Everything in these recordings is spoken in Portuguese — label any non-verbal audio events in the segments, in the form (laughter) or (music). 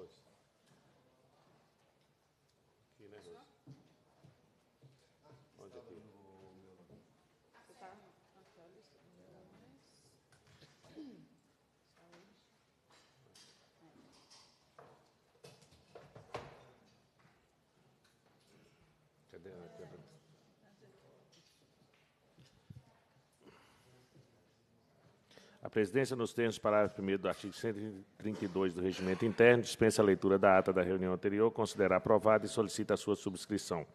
Gracias. A presidência, nos termos do parágrafo 1 do artigo 132 do Regimento Interno, dispensa a leitura da ata da reunião anterior, considera aprovada e solicita a sua subscrição.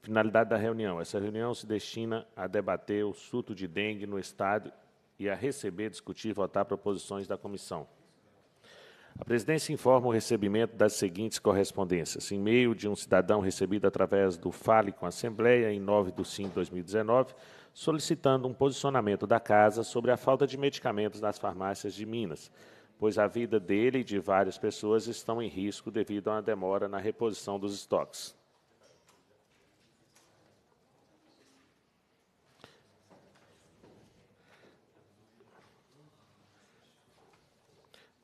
Finalidade da reunião. Essa reunião se destina a debater o surto de dengue no Estado e a receber, discutir e votar proposições da comissão. A presidência informa o recebimento das seguintes correspondências. em meio de um cidadão recebido através do Fale com a Assembleia, em 9 de 5 de 2019, solicitando um posicionamento da casa sobre a falta de medicamentos nas farmácias de Minas, pois a vida dele e de várias pessoas estão em risco devido a uma demora na reposição dos estoques.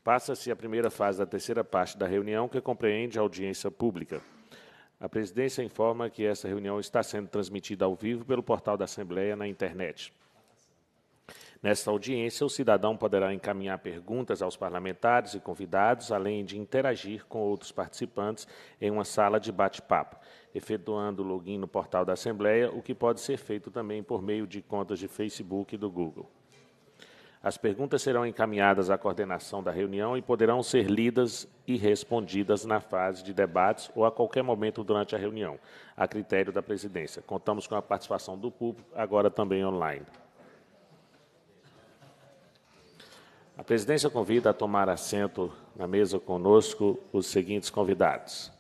Passa-se a primeira fase da terceira parte da reunião, que compreende a audiência pública. A presidência informa que essa reunião está sendo transmitida ao vivo pelo portal da Assembleia na internet. Nesta audiência, o cidadão poderá encaminhar perguntas aos parlamentares e convidados, além de interagir com outros participantes em uma sala de bate-papo, efetuando o login no portal da Assembleia, o que pode ser feito também por meio de contas de Facebook e do Google. As perguntas serão encaminhadas à coordenação da reunião e poderão ser lidas e respondidas na fase de debates ou a qualquer momento durante a reunião, a critério da presidência. Contamos com a participação do público, agora também online. A presidência convida a tomar assento na mesa conosco os seguintes convidados.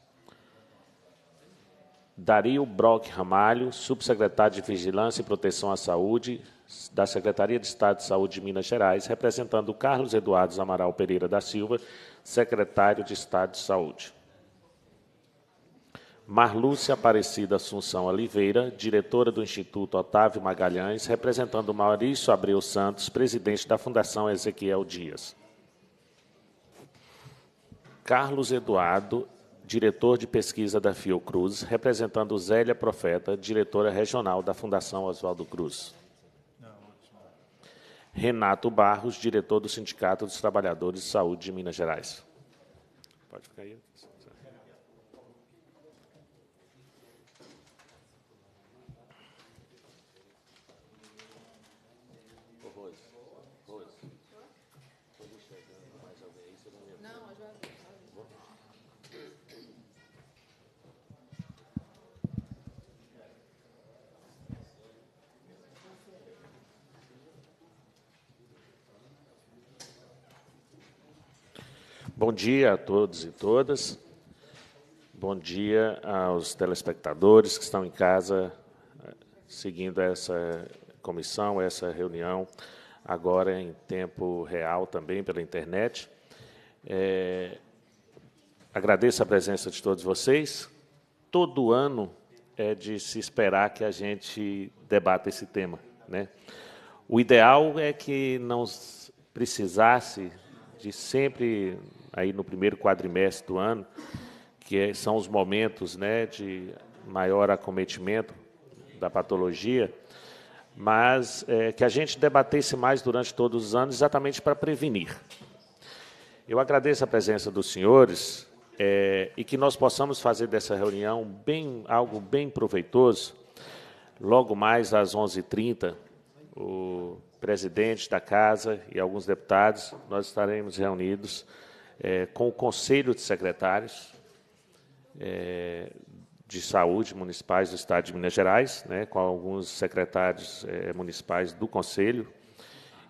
Dario Brock Ramalho, subsecretário de Vigilância e Proteção à Saúde, da Secretaria de Estado de Saúde de Minas Gerais, representando Carlos Eduardo Amaral Pereira da Silva, secretário de Estado de Saúde. Marlúcia Aparecida Assunção Oliveira, diretora do Instituto Otávio Magalhães, representando Maurício Abreu Santos, presidente da Fundação Ezequiel Dias. Carlos Eduardo, diretor de pesquisa da Fiocruz, representando Zélia Profeta, diretora regional da Fundação Oswaldo Cruz. Renato Barros, diretor do Sindicato dos Trabalhadores de Saúde de Minas Gerais. Pode ficar aí. Bom dia a todos e todas. Bom dia aos telespectadores que estão em casa eh, seguindo essa comissão, essa reunião, agora em tempo real também pela internet. É, agradeço a presença de todos vocês. Todo ano é de se esperar que a gente debata esse tema. Né? O ideal é que não precisasse de sempre aí no primeiro quadrimestre do ano, que é, são os momentos né, de maior acometimento da patologia, mas é, que a gente debatesse mais durante todos os anos, exatamente para prevenir. Eu agradeço a presença dos senhores é, e que nós possamos fazer dessa reunião bem, algo bem proveitoso. Logo mais às 11h30, o presidente da casa e alguns deputados, nós estaremos reunidos é, com o Conselho de Secretários é, de Saúde Municipais do Estado de Minas Gerais, né, com alguns secretários é, municipais do Conselho,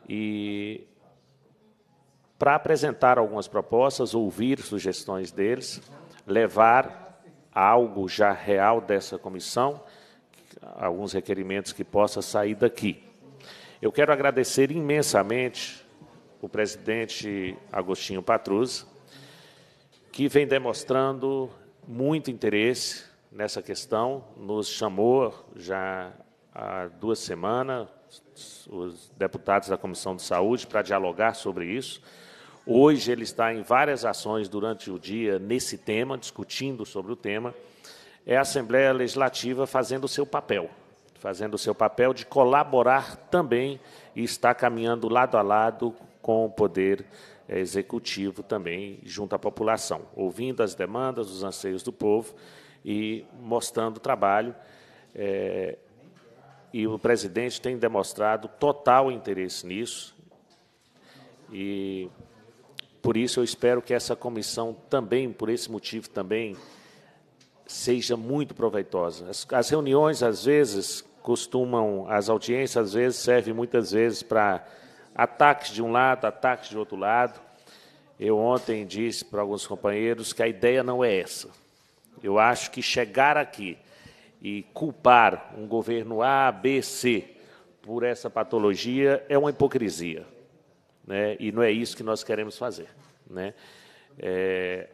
e para apresentar algumas propostas, ouvir sugestões deles, levar algo já real dessa comissão, alguns requerimentos que possa sair daqui. Eu quero agradecer imensamente o presidente Agostinho Patrus, que vem demonstrando muito interesse nessa questão, nos chamou já há duas semanas, os deputados da Comissão de Saúde, para dialogar sobre isso. Hoje ele está em várias ações durante o dia nesse tema, discutindo sobre o tema. É a Assembleia Legislativa fazendo o seu papel, fazendo o seu papel de colaborar também e está caminhando lado a lado com o poder eh, executivo também junto à população, ouvindo as demandas, os anseios do povo e mostrando o trabalho. É, e o presidente tem demonstrado total interesse nisso. E por isso eu espero que essa comissão também, por esse motivo também, seja muito proveitosa. As, as reuniões às vezes costumam, as audiências às vezes servem muitas vezes para ataques de um lado, ataques de outro lado. Eu ontem disse para alguns companheiros que a ideia não é essa. Eu acho que chegar aqui e culpar um governo A, B, C por essa patologia é uma hipocrisia. Né? E não é isso que nós queremos fazer. Né? É,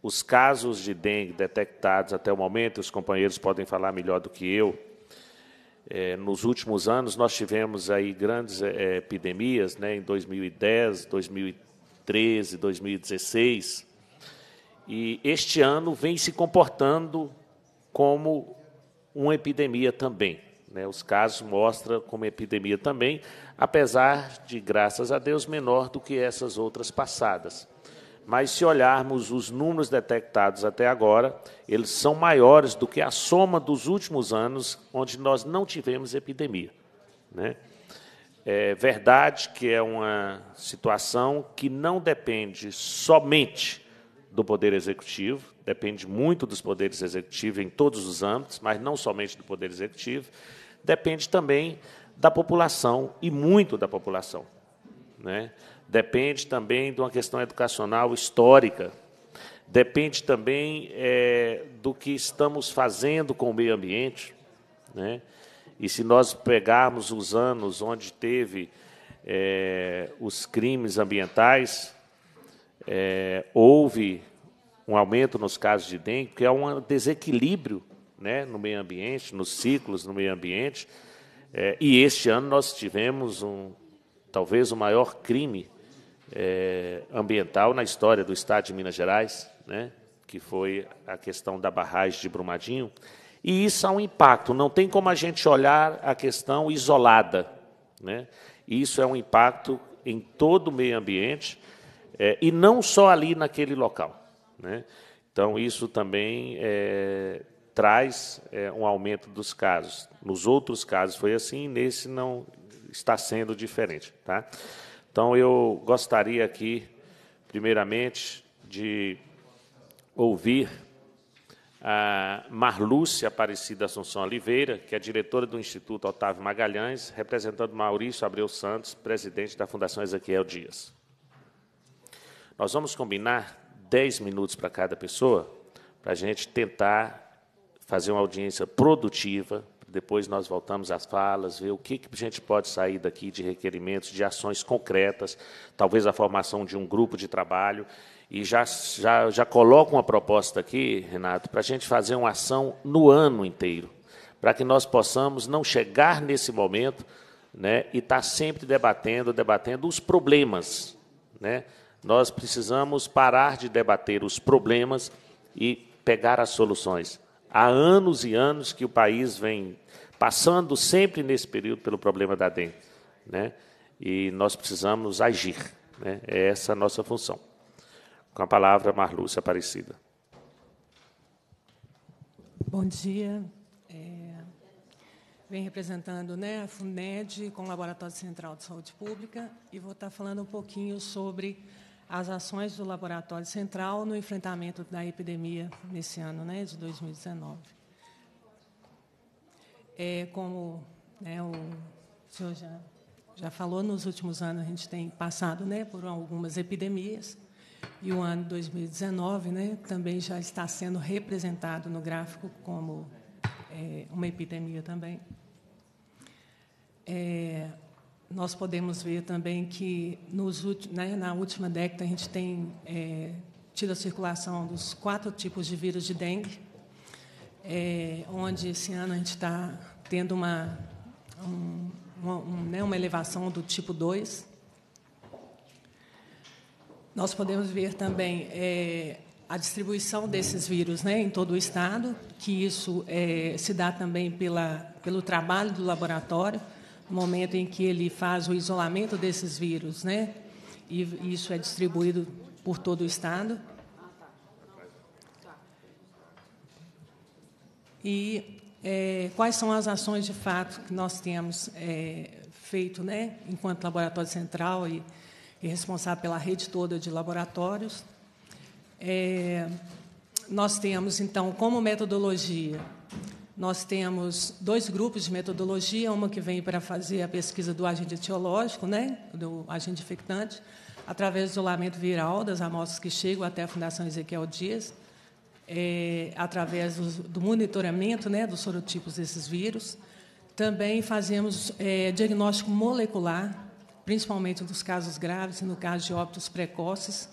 os casos de dengue detectados até o momento, os companheiros podem falar melhor do que eu, é, nos últimos anos, nós tivemos aí grandes é, é epidemias, né, em 2010, 2013, 2016. E este ano vem se comportando como uma epidemia também. Né? Os casos mostram como epidemia também, apesar de, graças a Deus, menor do que essas outras passadas mas se olharmos os números detectados até agora, eles são maiores do que a soma dos últimos anos, onde nós não tivemos epidemia. Né? É verdade que é uma situação que não depende somente do Poder Executivo, depende muito dos poderes executivos em todos os âmbitos, mas não somente do Poder Executivo, depende também da população e muito da população. Né? depende também de uma questão educacional histórica, depende também é, do que estamos fazendo com o meio ambiente. Né? E se nós pegarmos os anos onde teve é, os crimes ambientais, é, houve um aumento nos casos de dengue, que é um desequilíbrio né, no meio ambiente, nos ciclos no meio ambiente. É, e este ano nós tivemos um, talvez o maior crime é, ambiental na história do Estado de Minas Gerais, né, que foi a questão da barragem de Brumadinho. E isso há um impacto. Não tem como a gente olhar a questão isolada. Né? Isso é um impacto em todo o meio ambiente, é, e não só ali naquele local. Né? Então, isso também é, traz é, um aumento dos casos. Nos outros casos foi assim, nesse não está sendo diferente. Tá? Então, eu gostaria aqui, primeiramente, de ouvir a Marlúcia Aparecida Assunção Oliveira, que é diretora do Instituto Otávio Magalhães, representando Maurício Abreu Santos, presidente da Fundação Ezequiel Dias. Nós vamos combinar 10 minutos para cada pessoa, para a gente tentar fazer uma audiência produtiva, depois nós voltamos às falas, ver o que, que a gente pode sair daqui de requerimentos, de ações concretas, talvez a formação de um grupo de trabalho. E já, já, já coloco uma proposta aqui, Renato, para a gente fazer uma ação no ano inteiro, para que nós possamos não chegar nesse momento né, e estar tá sempre debatendo, debatendo os problemas. Né? Nós precisamos parar de debater os problemas e pegar as soluções há anos e anos que o país vem passando sempre nesse período pelo problema da dengue, né? E nós precisamos agir, né? É essa a nossa função. Com a palavra, Marlúcia Aparecida. Bom dia. É, vem representando né, a FUNED com o Laboratório Central de Saúde Pública e vou estar falando um pouquinho sobre as ações do Laboratório Central no enfrentamento da epidemia nesse ano, né, de 2019. É, como né, o senhor já, já falou, nos últimos anos a gente tem passado né, por algumas epidemias, e o ano 2019 né, também já está sendo representado no gráfico como é, uma epidemia também. É, nós podemos ver também que nos, né, na última década a gente tem é, tido a circulação dos quatro tipos de vírus de dengue, é, onde esse ano a gente está tendo uma, um, uma, um, né, uma elevação do tipo 2. Nós podemos ver também é, a distribuição desses vírus né, em todo o estado, que isso é, se dá também pela, pelo trabalho do laboratório momento em que ele faz o isolamento desses vírus, né? E isso é distribuído por todo o estado. E é, quais são as ações de fato que nós temos é, feito, né? Enquanto laboratório central e, e, responsável pela rede toda de laboratórios, é, nós temos então como metodologia nós temos dois grupos de metodologia, uma que vem para fazer a pesquisa do agente etiológico, né, do agente infectante, através do isolamento viral das amostras que chegam até a Fundação Ezequiel Dias, é, através do, do, monitoramento né, dos sorotipos desses vírus. Também fazemos é, diagnóstico molecular, principalmente dos casos graves e no caso de óbitos precoces.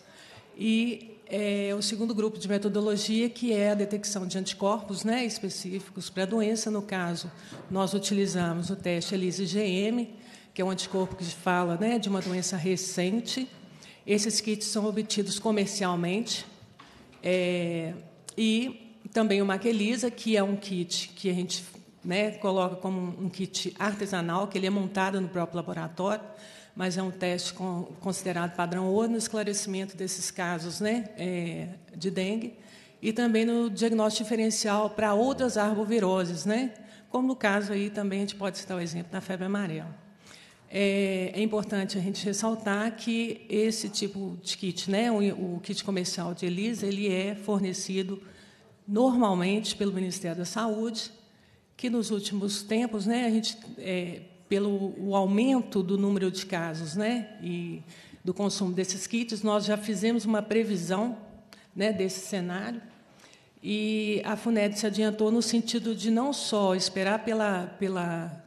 E é o segundo grupo de metodologia, que é a detecção de anticorpos né, específicos para a doença. No caso, nós utilizamos o teste ELISA-IgM, que é um anticorpo que fala né, de uma doença recente. Esses kits são obtidos comercialmente. É, e também o Maquelisa, que é um kit que a gente né, coloca como um kit artesanal, que ele é montado no próprio laboratório mas é um teste considerado padrão ouro no esclarecimento desses casos né, é, de dengue e também no diagnóstico diferencial para outras arboviroses, né? como no caso aí também a gente pode citar o exemplo da febre amarela. É, é importante a gente ressaltar que esse tipo de kit, né, o, kit comercial de ELISA, ele é fornecido normalmente pelo Ministério da Saúde, que nos últimos tempos né, a gente é, pelo o aumento do número de casos né, e do consumo desses kits, nós já fizemos uma previsão né, desse cenário. E a FUNED se adiantou no sentido de não só esperar pela, pela,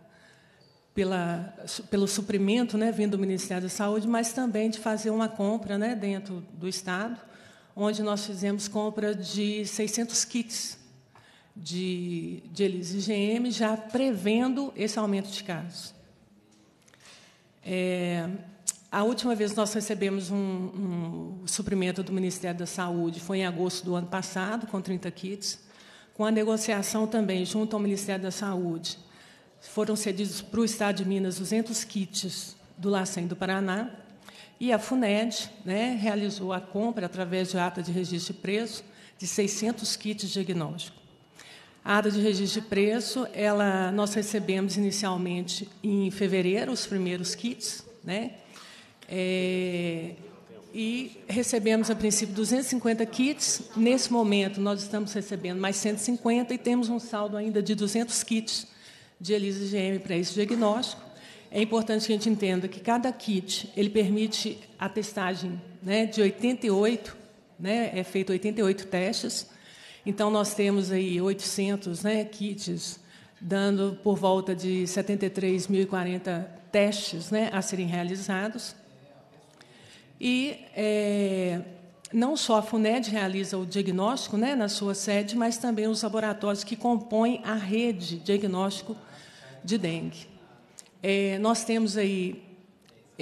pela, pelo suprimento né, vindo do Ministério da Saúde, mas também de fazer uma compra né, dentro do Estado, onde nós fizemos compra de 600 kits de, de Elis IgM, já prevendo esse aumento de casos. É, a última vez nós recebemos um, um, suprimento do Ministério da Saúde foi em agosto do ano passado, com 30 kits, com a negociação também junto ao Ministério da Saúde. Foram cedidos para o Estado de Minas 200 kits do Lacem do Paraná, e a FUNED né, realizou a compra, através de ata de registro de preço, de 600 kits diagnósticos. diagnóstico. A ata de registro de preço, ela, nós recebemos inicialmente em fevereiro os primeiros kits, né? É, e recebemos a princípio 250 kits. Nesse momento nós estamos recebendo mais 150 e temos um saldo ainda de 200 kits de ELISA GM para esse diagnóstico. É importante que a gente entenda que cada kit ele permite a testagem né, de 88, né, é feito 88 testes então, nós temos aí 800 né, kits, dando por volta de 73.040 testes né, a serem realizados. E é, não só a FUNED realiza o diagnóstico né, na sua sede, mas também os laboratórios que compõem a rede diagnóstico de dengue. É, nós temos aí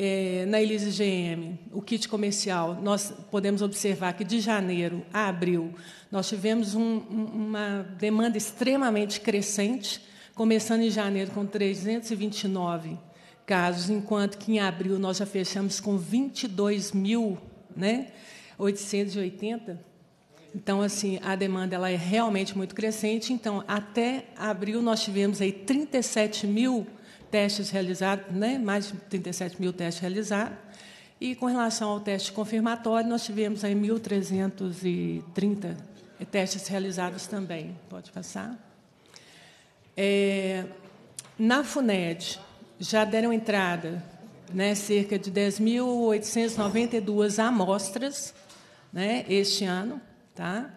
é, na Elise GM, o kit comercial, nós podemos observar que de janeiro a abril nós tivemos um, uma demanda extremamente crescente, começando em janeiro com 329 casos, enquanto que em abril nós já fechamos com 22 mil, né? 880. Então, assim, a demanda ela é realmente muito crescente. Então, até abril nós tivemos aí 37 mil testes realizados, né, mais de 37 mil testes realizados. E com relação ao teste confirmatório, nós tivemos aí 1.330 testes realizados também. Pode passar. É, na FUNED, já deram entrada né, cerca de 10.892 amostras né, este ano. Tá?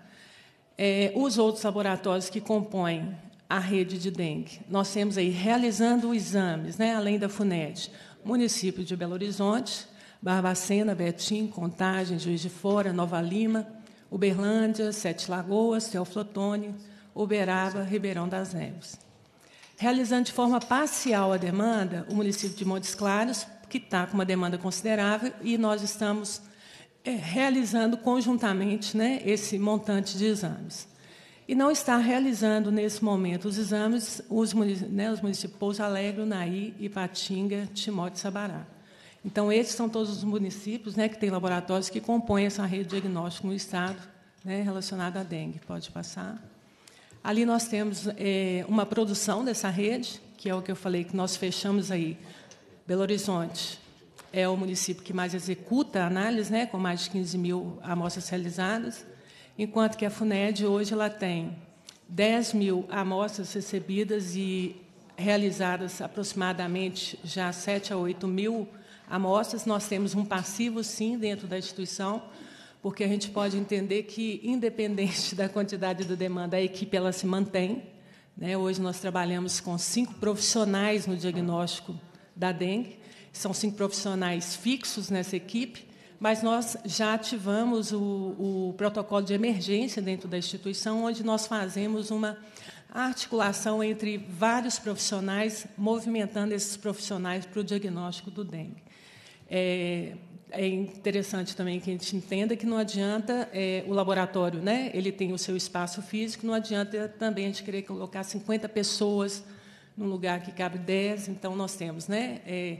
É, os outros laboratórios que compõem a rede de dengue. Nós temos aí realizando exames, né, além da FUNED, município de Belo Horizonte, Barbacena, Betim, Contagem, Juiz de Fora, Nova Lima, Uberlândia, Sete Lagoas, Teoflotone, Uberaba, Ribeirão das Neves. Realizando de forma parcial a demanda, o município de Montes Claros, que está com uma demanda considerável, e nós estamos é, realizando conjuntamente né, esse montante de exames e não está realizando nesse momento os exames os, né, os municípios Pouso Alegre, Unaí, Ipatinga, Timóteo e Sabará. Então, esses são todos os municípios né, que têm laboratórios que compõem essa rede diagnóstica no Estado né, relacionada à dengue. Pode passar. Ali nós temos é, uma produção dessa rede, que é o que eu falei que nós fechamos aí. Belo Horizonte é o município que mais executa análise, né, com mais de 15 mil amostras realizadas enquanto que a FUNED hoje ela tem 10 mil amostras recebidas e realizadas aproximadamente já 7 a 8 mil amostras. Nós temos um passivo, sim, dentro da instituição, porque a gente pode entender que, independente (laughs) da quantidade da demanda, a equipe ela se mantém. Né? Hoje nós trabalhamos com cinco profissionais no diagnóstico da dengue, são cinco profissionais fixos nessa equipe, mas nós já ativamos o, o protocolo de emergência dentro da instituição, onde nós fazemos uma articulação entre vários profissionais, movimentando esses profissionais para o diagnóstico do dengue. É, é interessante também que a gente entenda que não adianta é, o laboratório, né? Ele tem o seu espaço físico, não adianta também a gente querer colocar 50 pessoas num lugar que cabe 10. Então nós temos, né? É,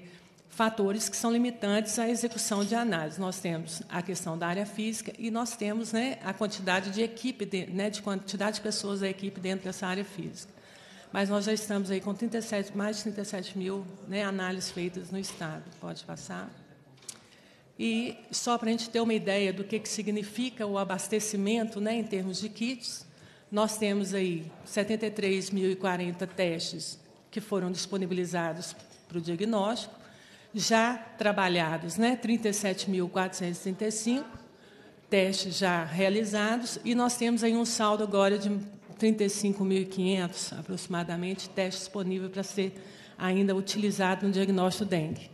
fatores que são limitantes à execução de análise. Nós temos a questão da área física e nós temos né, a quantidade de equipe, de, né, de quantidade de pessoas da equipe dentro dessa área física. Mas nós já estamos aí com 37, mais de 37 mil né, análises feitas no Estado. Pode passar. E só para a gente ter uma ideia do que, que significa o abastecimento né, em termos de kits, nós temos aí 73.040 testes que foram disponibilizados para o diagnóstico, já trabalhados, né? 37.435 testes já realizados e nós temos aí um saldo agora de 35.500 aproximadamente testes disponíveis para ser ainda utilizado no diagnóstico dengue.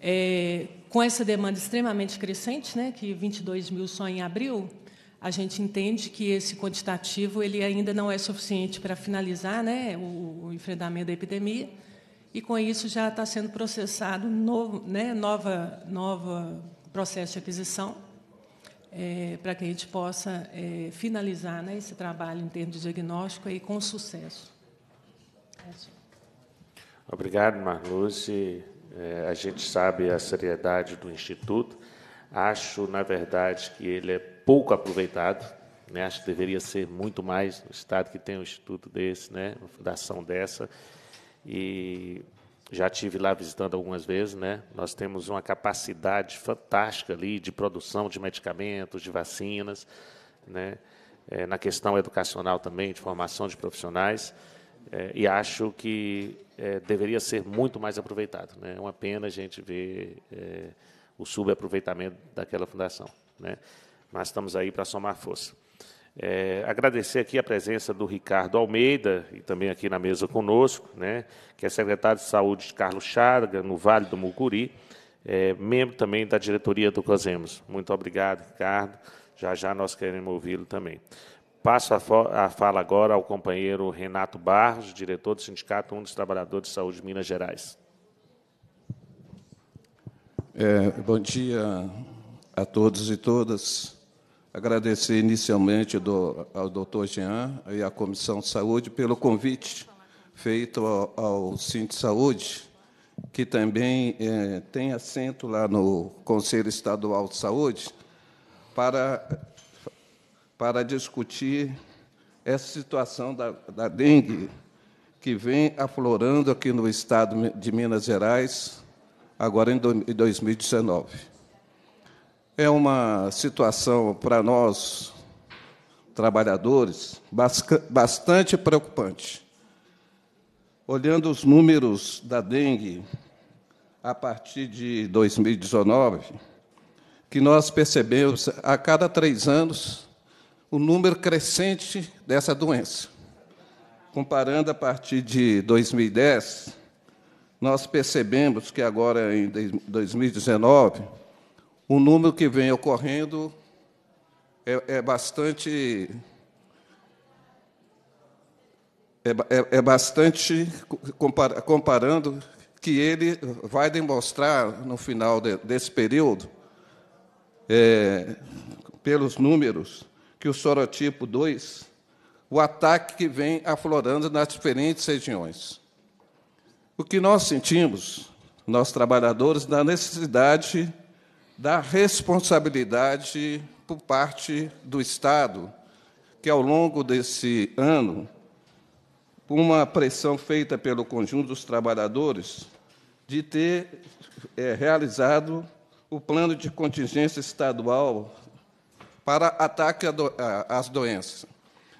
É, com essa demanda extremamente crescente, né, que 22 mil só em abril, a gente entende que esse quantitativo ele ainda não é suficiente para finalizar né, o, o enfrentamento da epidemia e com isso já está sendo processado novo, né, nova, nova processo de aquisição é, para que a gente possa é, finalizar né, esse trabalho em termos de diagnóstico aí com sucesso. Obrigado, Marluce. É, a gente sabe a seriedade do Instituto. Acho, na verdade, que ele é pouco aproveitado. Né? Acho que deveria ser muito mais no Estado que tem um Instituto desse, né? uma fundação dessa e já tive lá visitando algumas vezes, né? Nós temos uma capacidade fantástica ali de produção de medicamentos, de vacinas, né? É, na questão educacional também, de formação de profissionais, é, e acho que é, deveria ser muito mais aproveitado. Né? É uma pena a gente ver é, o subaproveitamento daquela fundação, né? Mas estamos aí para somar força. É, agradecer aqui a presença do Ricardo Almeida e também aqui na mesa conosco, né, que é secretário de Saúde de Carlos Chaga, no Vale do Mucuri, é, membro também da diretoria do COSEMOS. Muito obrigado, Ricardo. Já já nós queremos ouvi-lo também. Passo a, a fala agora ao companheiro Renato Barros, diretor do Sindicato Um dos Trabalhadores de Saúde de Minas Gerais. É, bom dia a todos e todas. Agradecer inicialmente do, ao doutor Jean e à Comissão de Saúde pelo convite feito ao, ao Cinto Saúde, que também é, tem assento lá no Conselho Estadual de Saúde, para, para discutir essa situação da, da dengue que vem aflorando aqui no estado de Minas Gerais, agora em 2019 é uma situação para nós, trabalhadores, bastante preocupante. Olhando os números da dengue a partir de 2019, que nós percebemos a cada três anos o número crescente dessa doença. Comparando a partir de 2010, nós percebemos que agora em 2019 o número que vem ocorrendo é, é bastante. É, é, é bastante comparando que ele vai demonstrar no final de, desse período, é, pelos números, que o sorotipo 2, o ataque que vem aflorando nas diferentes regiões. O que nós sentimos, nós trabalhadores, da necessidade da responsabilidade por parte do Estado, que ao longo desse ano, por uma pressão feita pelo conjunto dos trabalhadores, de ter é, realizado o plano de contingência estadual para ataque às doenças.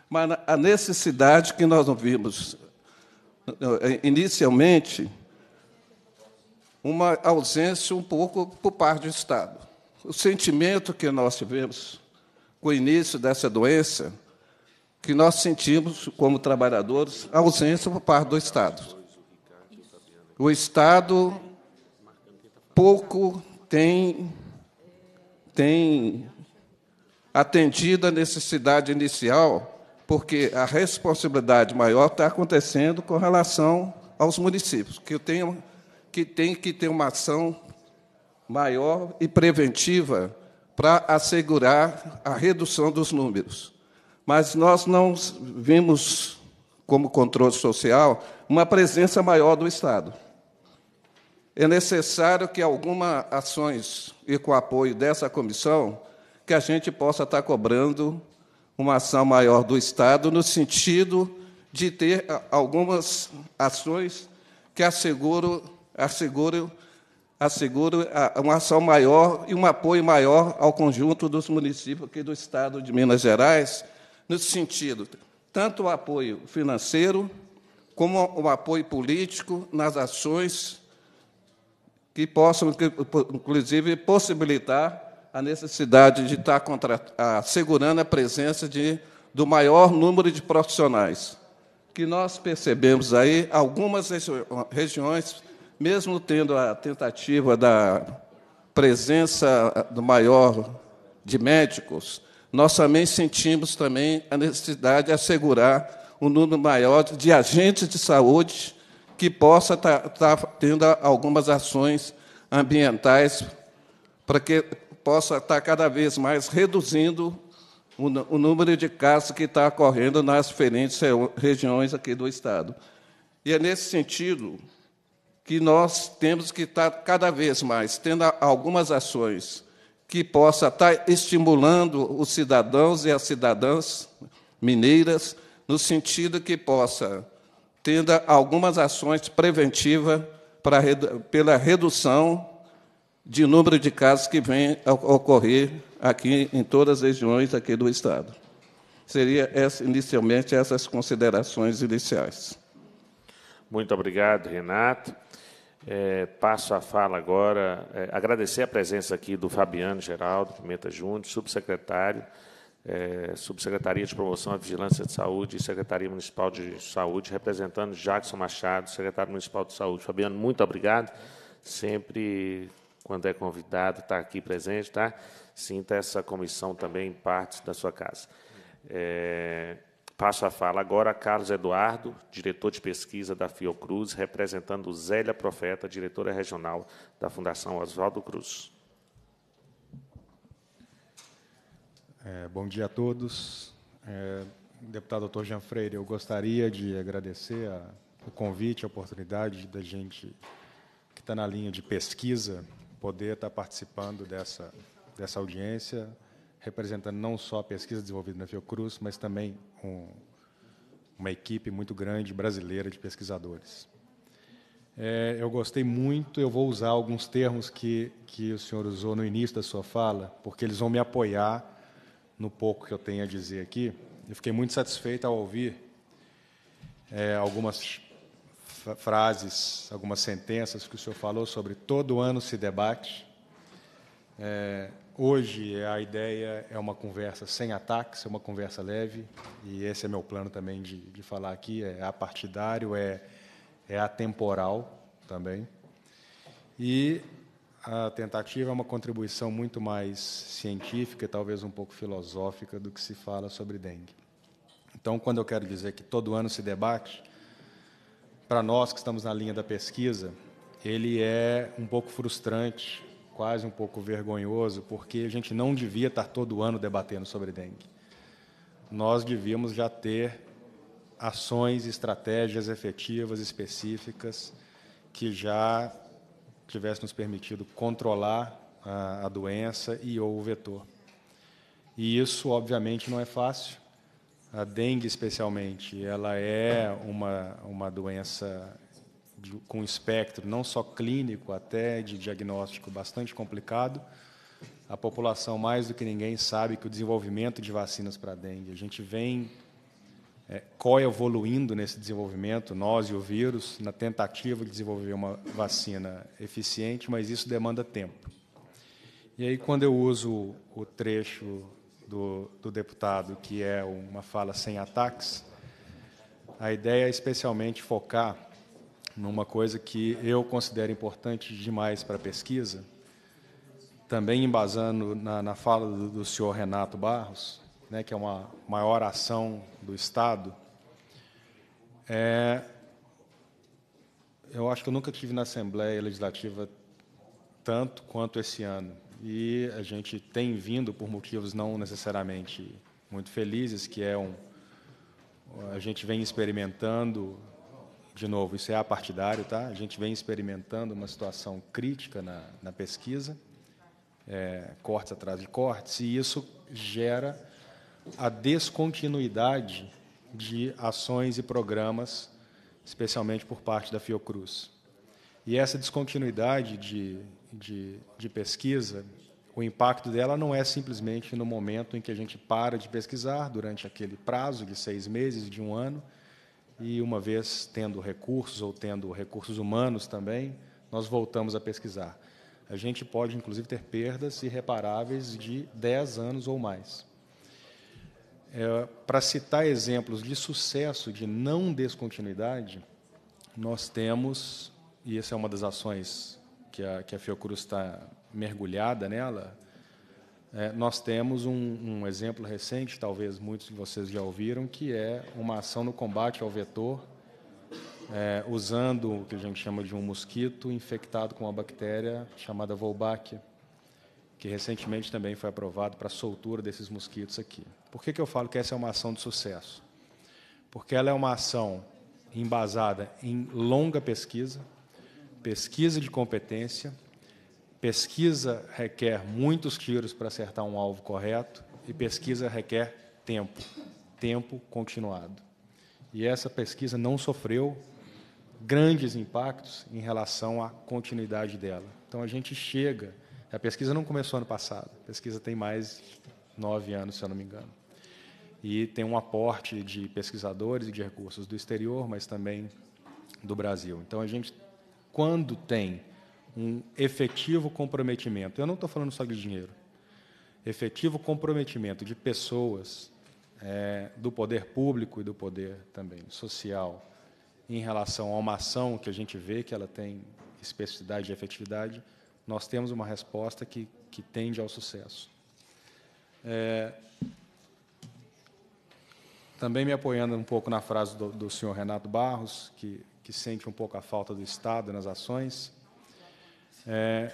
Mas a necessidade que nós vimos eh, eh, inicialmente uma ausência um pouco por parte do Estado. O sentimento que nós tivemos com o início dessa doença, que nós sentimos, como trabalhadores, ausência por parte do Estado. O Estado pouco tem, tem atendido a necessidade inicial, porque a responsabilidade maior está acontecendo com relação aos municípios, que eu tenho que tem que ter uma ação maior e preventiva para assegurar a redução dos números. Mas nós não vimos, como controle social, uma presença maior do Estado. É necessário que algumas ações, e com o apoio dessa comissão, que a gente possa estar cobrando uma ação maior do Estado, no sentido de ter ah, algumas ações que asseguram assegure, assegure uma ação maior e um apoio maior ao conjunto dos municípios aqui do Estado de Minas Gerais, nesse sentido, tanto o apoio financeiro como o apoio político nas ações que possam, inclusive, possibilitar a necessidade de estar assegurando a presença de, do maior número de profissionais. Que nós percebemos aí algumas regiões mesmo tendo a tentativa da presença do maior de médicos, nós também sentimos também a necessidade de assegurar um número maior de agentes de saúde que possa estar tá, tá tendo algumas ações ambientais para que possa estar tá cada vez mais reduzindo o, o número de casos que está ocorrendo nas diferentes regiões aqui do Estado. E é nesse sentido que nós temos que estar cada vez mais tendo algumas ações que possa estar estimulando os cidadãos e as cidadãs mineiras no sentido que possa tendo algumas ações preventivas para, pela redução de número de casos que vem a ocorrer aqui em todas as regiões aqui do Estado. Seria essa, inicialmente essas considerações iniciais. Muito obrigado, Renato. É, passo a fala agora, é, agradecer a presença aqui do Fabiano Geraldo Pimenta Júnior, subsecretário, é, Subsecretaria de Promoção à Vigilância de Saúde e Secretaria Municipal de Saúde, representando Jackson Machado, secretário municipal de Saúde. Fabiano, muito obrigado. Sempre, quando é convidado, está aqui presente, tá? Sinta essa comissão também em parte da sua casa. É, Passo a fala agora a Carlos Eduardo, diretor de pesquisa da Fiocruz, representando Zélia Profeta, diretora regional da Fundação Oswaldo Cruz. É, bom dia a todos. É, deputado doutor Jean Freire, eu gostaria de agradecer a, o convite, a oportunidade da gente que está na linha de pesquisa poder estar tá participando dessa, dessa audiência representando não só a pesquisa desenvolvida na Fiocruz, mas também um, uma equipe muito grande brasileira de pesquisadores. É, eu gostei muito, eu vou usar alguns termos que, que o senhor usou no início da sua fala, porque eles vão me apoiar no pouco que eu tenho a dizer aqui. Eu fiquei muito satisfeito ao ouvir é, algumas frases, algumas sentenças que o senhor falou sobre todo ano se debate. É, Hoje a ideia é uma conversa sem ataques, é uma conversa leve, e esse é meu plano também de, de falar aqui, é apartidário, é, é atemporal também. E a tentativa é uma contribuição muito mais científica e talvez um pouco filosófica do que se fala sobre dengue. Então, quando eu quero dizer que todo ano se debate, para nós que estamos na linha da pesquisa, ele é um pouco frustrante quase um pouco vergonhoso, porque a gente não devia estar todo ano debatendo sobre dengue. Nós devíamos já ter ações, estratégias efetivas, específicas, que já tivessem nos permitido controlar a, a doença e ou o vetor. E isso, obviamente, não é fácil. A dengue, especialmente, ela é uma, uma doença de, com espectro não só clínico, até de diagnóstico bastante complicado, a população mais do que ninguém sabe que o desenvolvimento de vacinas para dengue, a gente vem é, coevoluindo nesse desenvolvimento, nós e o vírus, na tentativa de desenvolver uma vacina eficiente, mas isso demanda tempo. E aí, quando eu uso o trecho do, do deputado, que é uma fala sem ataques, a ideia é especialmente focar numa coisa que eu considero importante demais para a pesquisa, também embasando na, na fala do, do, senhor Renato Barros, né, que é uma maior ação do Estado, é, eu acho que eu nunca tive na Assembleia Legislativa tanto quanto esse ano. E a gente tem vindo por motivos não necessariamente muito felizes, que é um a gente vem experimentando de novo, isso é apartidário, tá? A gente vem experimentando uma situação crítica na, na pesquisa, é, cortes atrás de cortes, e isso gera a descontinuidade de ações e programas, especialmente por parte da Fiocruz. E essa descontinuidade de, de, de pesquisa, o impacto dela não é simplesmente no momento em que a gente para de pesquisar, durante aquele prazo de seis meses, de um ano, e uma vez tendo recursos ou tendo recursos humanos também, nós voltamos a pesquisar. A gente pode, inclusive, ter perdas irreparáveis de 10 anos ou mais. É, Para citar exemplos de sucesso de não descontinuidade, nós temos, e essa é uma das ações que a, que a Fiocruz está mergulhada nela, é, nós temos um, um, exemplo recente, talvez muitos de vocês já ouviram, que é uma ação no combate ao vetor, é, usando o que a gente chama de um mosquito infectado com uma bactéria chamada Wolbachia, que recentemente também foi aprovado para a soltura desses mosquitos aqui. Por que, que eu falo que essa é uma ação de sucesso? Porque ela é uma ação embasada em longa pesquisa, pesquisa de competência, Pesquisa requer muitos tiros para acertar um alvo correto e pesquisa requer tempo, tempo continuado. E essa pesquisa não sofreu grandes impactos em relação à continuidade dela. Então a gente chega, a pesquisa não começou ano passado, a pesquisa tem mais nove anos, se eu não me engano. E tem um aporte de pesquisadores e de recursos do exterior, mas também do Brasil. Então a gente, quando tem um efetivo comprometimento. Eu não estou falando só de dinheiro. Efetivo comprometimento de pessoas, é, do poder público e do poder também social, em relação a uma ação que a gente vê que ela tem especificidade e efetividade, nós temos uma resposta que, que tende ao sucesso. É, também me apoiando um pouco na frase do, do senhor Renato Barros, que, que sente um pouco a falta do Estado nas ações, é,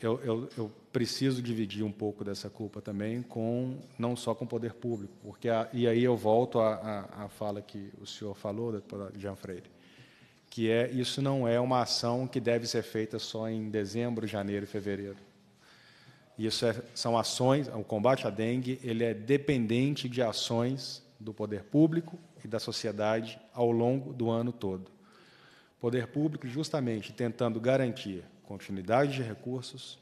eu, eu, eu, preciso dividir um pouco dessa culpa também com não só com o poder público, porque a, e aí eu volto à fala que o senhor falou, deputado Jean Freire, que é isso não é uma ação que deve ser feita só em dezembro, janeiro e fevereiro. Isso é, são ações, o combate à dengue ele é dependente de ações do poder público e da sociedade ao longo do ano todo. poder público justamente tentando garantir continuidade de recursos,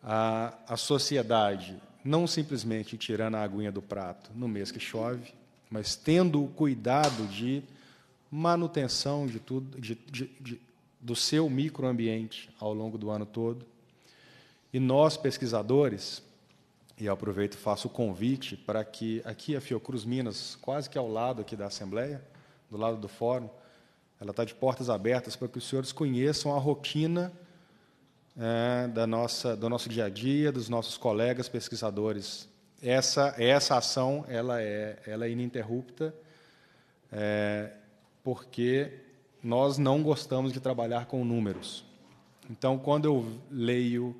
a, a sociedade não simplesmente tirando a aguinha do prato no mês que chove, mas tendo o cuidado de manutenção de tudo, de, de, de, do seu microambiente ao longo do ano todo. E nós, pesquisadores, e aproveito e faço o convite para que aqui a Fiocruz Minas, quase que ao lado aqui da Assembleia, do lado do Fórum, ela está de portas abertas para que os senhores conheçam a rotina é, da nossa, do nosso dia a dia, dos nossos colegas pesquisadores. Essa, essa ação ela é, ela é ininterrupta, é, porque nós não gostamos de trabalhar com números. Então, quando eu leio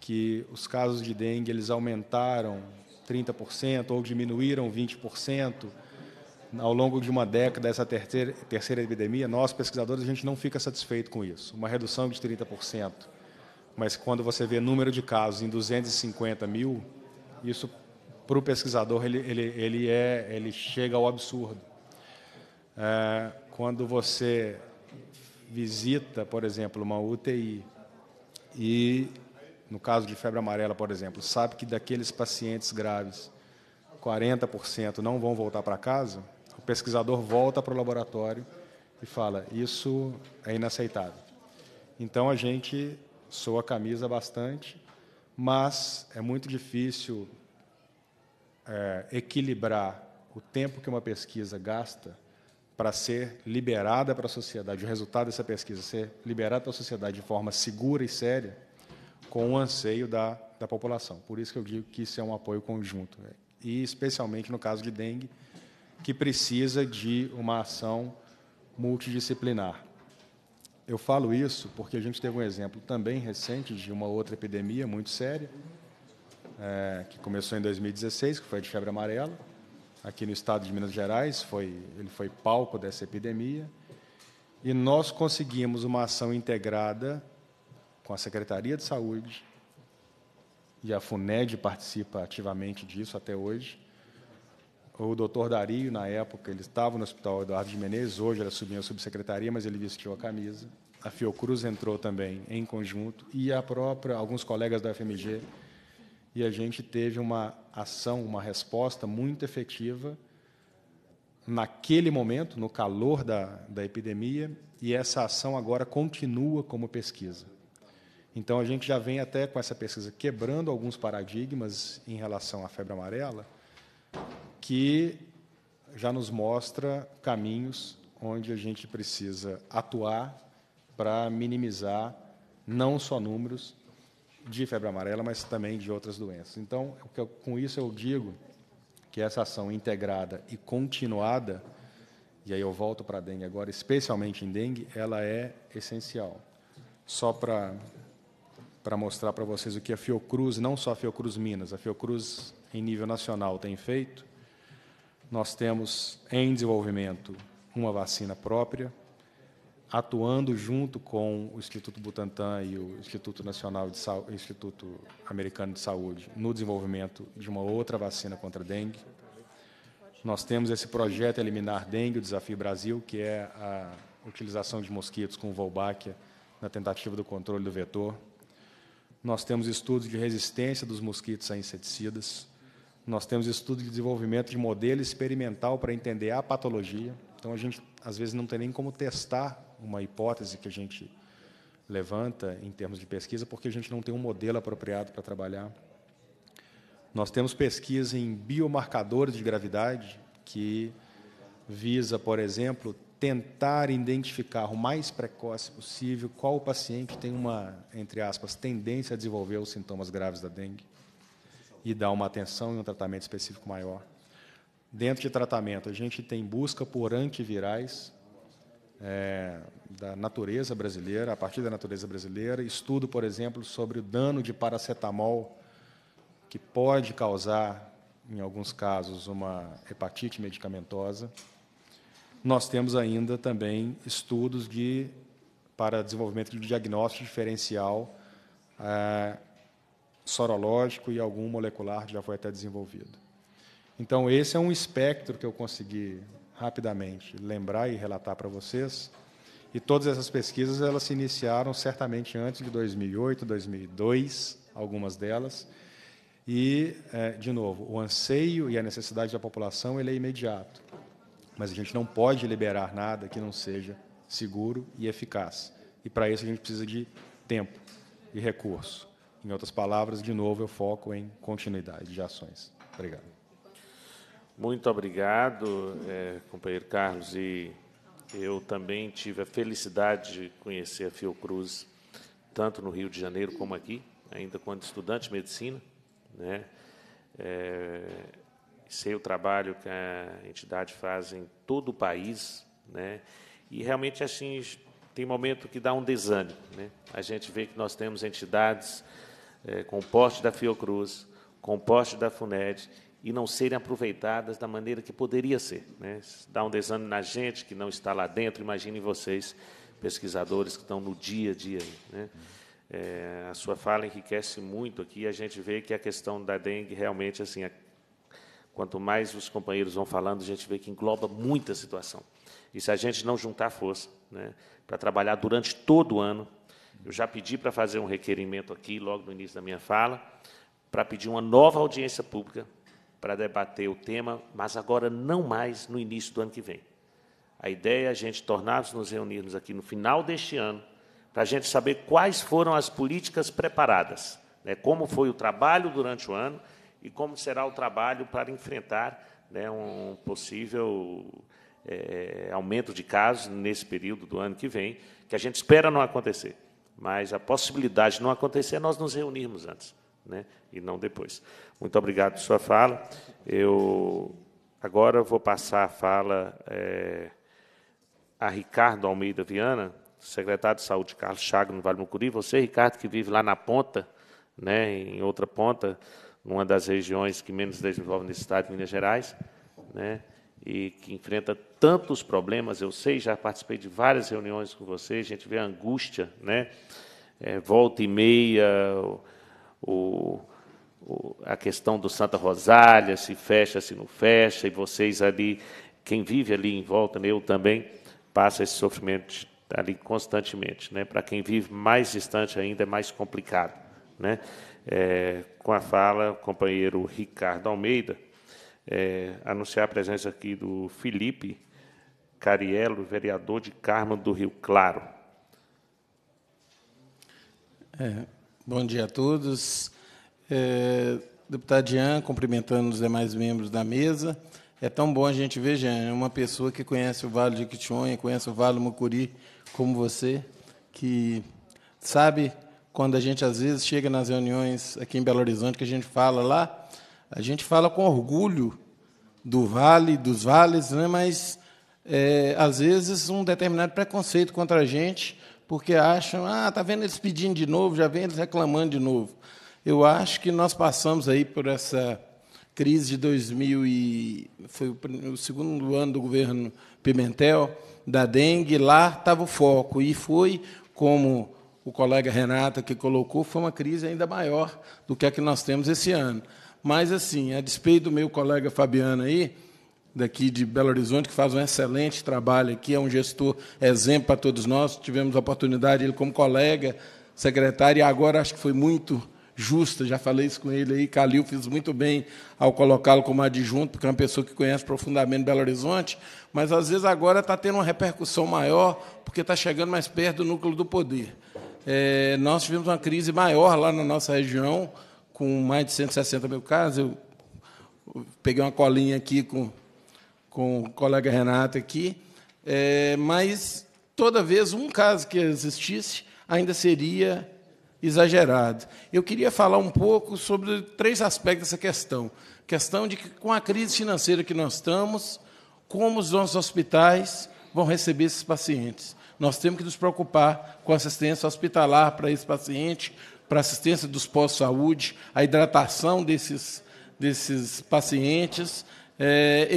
que os casos de dengue eles aumentaram 30% ou diminuíram 20% ao longo de uma década, essa terceira, terceira epidemia, nós, pesquisadores, a gente não fica satisfeito com isso. Uma redução de 30% mas quando você vê número de casos em 250 mil, isso para o pesquisador ele, ele, ele, é, ele chega ao absurdo. É, quando você visita, por exemplo, uma UTI e, no caso de febre amarela, por exemplo, sabe que daqueles pacientes graves, 40% não vão voltar para casa, o pesquisador volta para o laboratório e fala: Isso é inaceitável. Então a gente sou a camisa bastante, mas é muito difícil é, equilibrar o tempo que uma pesquisa gasta para ser liberada para a sociedade, o resultado dessa pesquisa ser liberado para a sociedade de forma segura e séria, com o anseio da, da população. Por isso que eu digo que isso é um apoio conjunto. Né? E especialmente no caso de dengue, que precisa de uma ação multidisciplinar. Eu falo isso porque a gente teve um exemplo também recente de uma outra epidemia muito séria, é, que começou em 2016, que foi a de febre amarela, aqui no estado de Minas Gerais, foi, ele foi palco dessa epidemia, e nós conseguimos uma ação integrada com a Secretaria de Saúde, e a FUNED participa ativamente disso até hoje, o doutor Dario, na época, ele estava no hospital Eduardo de Menezes, hoje ele assumiu a subsecretaria, mas ele vestiu a camisa. A Fiocruz entrou também em conjunto e a própria, alguns colegas da FMG. E a gente teve uma ação, uma resposta muito efetiva naquele momento, no calor da, da epidemia, e essa ação agora continua como pesquisa. Então, a gente já vem até com essa pesquisa quebrando alguns paradigmas em relação à febre amarela, que já nos mostra caminhos onde a gente precisa atuar para minimizar não só números de febre amarela, mas também de outras doenças. Então, com isso eu digo que essa ação integrada e continuada, e aí eu volto para a dengue agora, especialmente em dengue, ela é essencial. Só para para mostrar para vocês o que a Fiocruz, não só a Fiocruz Minas, a Fiocruz em nível nacional tem feito, nós temos em desenvolvimento uma vacina própria, atuando junto com o Instituto Butantan e o Instituto Nacional de Sa... Instituto Americano de Saúde no desenvolvimento de uma outra vacina contra a dengue. Nós temos esse projeto Eliminar Dengue, o Desafio Brasil, que é a utilização de mosquitos com Wolbachia na tentativa do controle do vetor. Nós temos estudos de resistência dos mosquitos a inseticidas. Nós temos estudo de desenvolvimento de modelo experimental para entender a patologia. Então, a gente, às vezes, não tem nem como testar uma hipótese que a gente levanta em termos de pesquisa, porque a gente não tem um modelo apropriado para trabalhar. Nós temos pesquisa em biomarcadores de gravidade, que visa, por exemplo, tentar identificar o mais precoce possível qual paciente tem uma, entre aspas, tendência a desenvolver os sintomas graves da dengue e dar uma atenção e um tratamento específico maior. Dentro de tratamento, a gente tem busca por antivirais é, da natureza brasileira, a partir da natureza brasileira, estudo, por exemplo, sobre o dano de paracetamol que pode causar, em alguns casos, uma hepatite medicamentosa. Nós temos ainda também estudos de, para desenvolvimento de diagnóstico diferencial eh, sorológico e algum molecular que já foi até desenvolvido. Então, esse é um espectro que eu consegui rapidamente lembrar e relatar para vocês. E todas essas pesquisas elas se iniciaram certamente antes de 2008, 2002, algumas delas. E, é, de novo, o anseio e a necessidade da população ele é imediato. Mas a gente não pode liberar nada que não seja seguro e eficaz. E, para isso, a gente precisa de tempo e recurso. Em outras palavras, de novo, eu foco em continuidade de ações. Obrigado. Muito obrigado, é, companheiro Carlos. E eu também tive a felicidade de conhecer a Fiocruz, tanto no Rio de Janeiro como aqui, ainda quando estudante de medicina. Né? É, sei o trabalho que a entidade faz em todo o país, né? E realmente assim tem momento que dá um desânimo, né? A gente vê que nós temos entidades é, poste da Fiocruz, poste da FUNED, e não serem aproveitadas da maneira que poderia ser. Né? Dá um desânimo na gente que não está lá dentro, imaginem vocês, pesquisadores que estão no dia a dia. Né? É, a sua fala enriquece muito aqui, a gente vê que a questão da dengue realmente, assim, é, quanto mais os companheiros vão falando, a gente vê que engloba muita situação. E se a gente não juntar força né, para trabalhar durante todo o ano, eu já pedi para fazer um requerimento aqui, logo no início da minha fala, para pedir uma nova audiência pública para debater o tema, mas agora não mais no início do ano que vem. A ideia é a gente tornarmos nos reunirmos aqui no final deste ano para a gente saber quais foram as políticas preparadas, né, como foi o trabalho durante o ano e como será o trabalho para enfrentar né, um possível é, aumento de casos nesse período do ano que vem, que a gente espera não acontecer mas a possibilidade de não acontecer é nós nos reunirmos antes, né? e não depois. Muito obrigado pela sua fala. Eu agora vou passar a fala é, a Ricardo Almeida Viana, secretário de Saúde Carlos Chago, no Vale Mucuri. Você, Ricardo, que vive lá na ponta, né, em outra ponta, numa das regiões que menos desenvolve nesse estado de Minas Gerais, né? e que enfrenta tantos problemas. Eu sei, já participei de várias reuniões com você, a gente vê a angústia, né? É, volta e meia, o, o, a questão do Santa Rosália, se fecha, se não fecha, e vocês ali, quem vive ali em volta, né, eu também, passa esse sofrimento ali constantemente. Né? Para quem vive mais distante ainda, é mais complicado. Né? É, com a fala, o companheiro Ricardo Almeida, é, anunciar a presença aqui do Felipe Cariello, vereador de Carmo do Rio Claro. É, bom dia a todos. É, deputado Jean, cumprimentando os demais membros da mesa. É tão bom a gente ver, Jean, uma pessoa que conhece o Vale de Quitionha, conhece o Vale Mucuri, como você, que sabe quando a gente, às vezes, chega nas reuniões aqui em Belo Horizonte, que a gente fala lá, a gente fala com orgulho do vale, dos vales, né? mas é, às vezes um determinado preconceito contra a gente, porque acham, ah, tá vendo eles pedindo de novo, já vem eles reclamando de novo. Eu acho que nós passamos aí por essa crise de 2000 e foi o segundo ano do governo Pimentel da dengue, lá estava o foco e foi como o colega Renata que colocou, foi uma crise ainda maior do que a que nós temos esse ano. Mas, assim, a despeito do meu colega Fabiano aí, daqui de Belo Horizonte, que faz um excelente trabalho aqui, é um gestor exemplo para todos nós. Tivemos a oportunidade, ele como colega, secretário, e agora acho que foi muito justa, já falei isso com ele aí, Calil fez muito bem ao colocá-lo como adjunto, porque é uma pessoa que conhece profundamente Belo Horizonte, mas às vezes agora está tendo uma repercussão maior, porque está chegando mais perto do núcleo do poder. É, nós tivemos uma crise maior lá na nossa região, com mais de 160 mil casos. Eu peguei uma colinha aqui com, com o colega Renato aqui, é, mas toda vez um caso que existisse ainda seria exagerado. Eu queria falar um pouco sobre três aspectos dessa questão. Questão de que, com a crise financeira que nós estamos, como os nossos hospitais vão receber esses pacientes. Nós temos que nos preocupar com assistência hospitalar para esse paciente, para assistência dos pós-saúde, a hidratação desses, desses pacientes. É,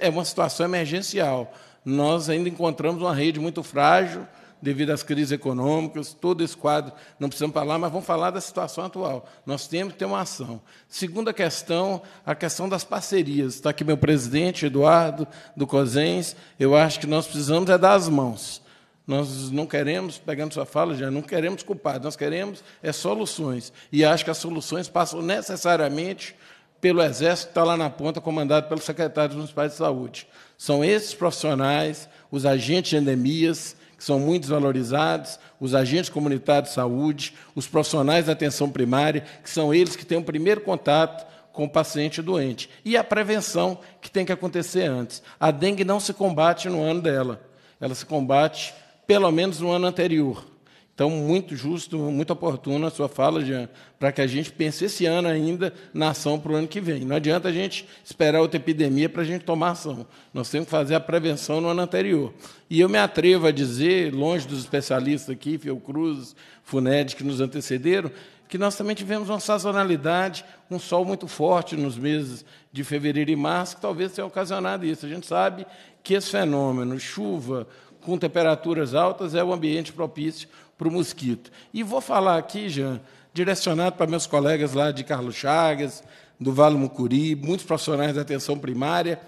é uma situação emergencial. Nós ainda encontramos uma rede muito frágil devido às crises econômicas, todo esse quadro, não precisamos falar, mas vamos falar da situação atual. Nós temos que ter uma ação. Segunda questão, a questão das parcerias. Está aqui meu presidente, Eduardo, do COSENS. Eu acho que nós precisamos é dar as mãos. Nós não queremos, pegando sua fala, já não queremos culpados, nós queremos é soluções. E acho que as soluções passam necessariamente pelo Exército, que está lá na ponta, comandado pelos secretários municipais de saúde. São esses profissionais, os agentes de endemias, que são muito desvalorizados, os agentes comunitários de saúde, os profissionais da atenção primária, que são eles que têm o primeiro contato com o paciente doente. E a prevenção, que tem que acontecer antes. A dengue não se combate no ano dela, ela se combate pelo menos no ano anterior. Então, muito justo, muito oportuna a sua fala, Jean, para que a gente pense esse ano ainda na ação para o ano que vem. Não adianta a gente esperar outra epidemia para a gente tomar ação. Nós temos que fazer a prevenção no ano anterior. E eu me atrevo a dizer, longe dos especialistas aqui, Fiocruz, FUNED, que nos antecederam, que nós também tivemos uma sazonalidade, um sol muito forte nos meses de fevereiro e março, que talvez tenha ocasionado isso. A gente sabe que esse fenômeno, chuva, com temperaturas altas é o ambiente propício para o mosquito. E vou falar aqui, Jean, direcionado para meus colegas lá de Carlos Chagas, do Vale Mucuri, muitos profissionais da atenção primária,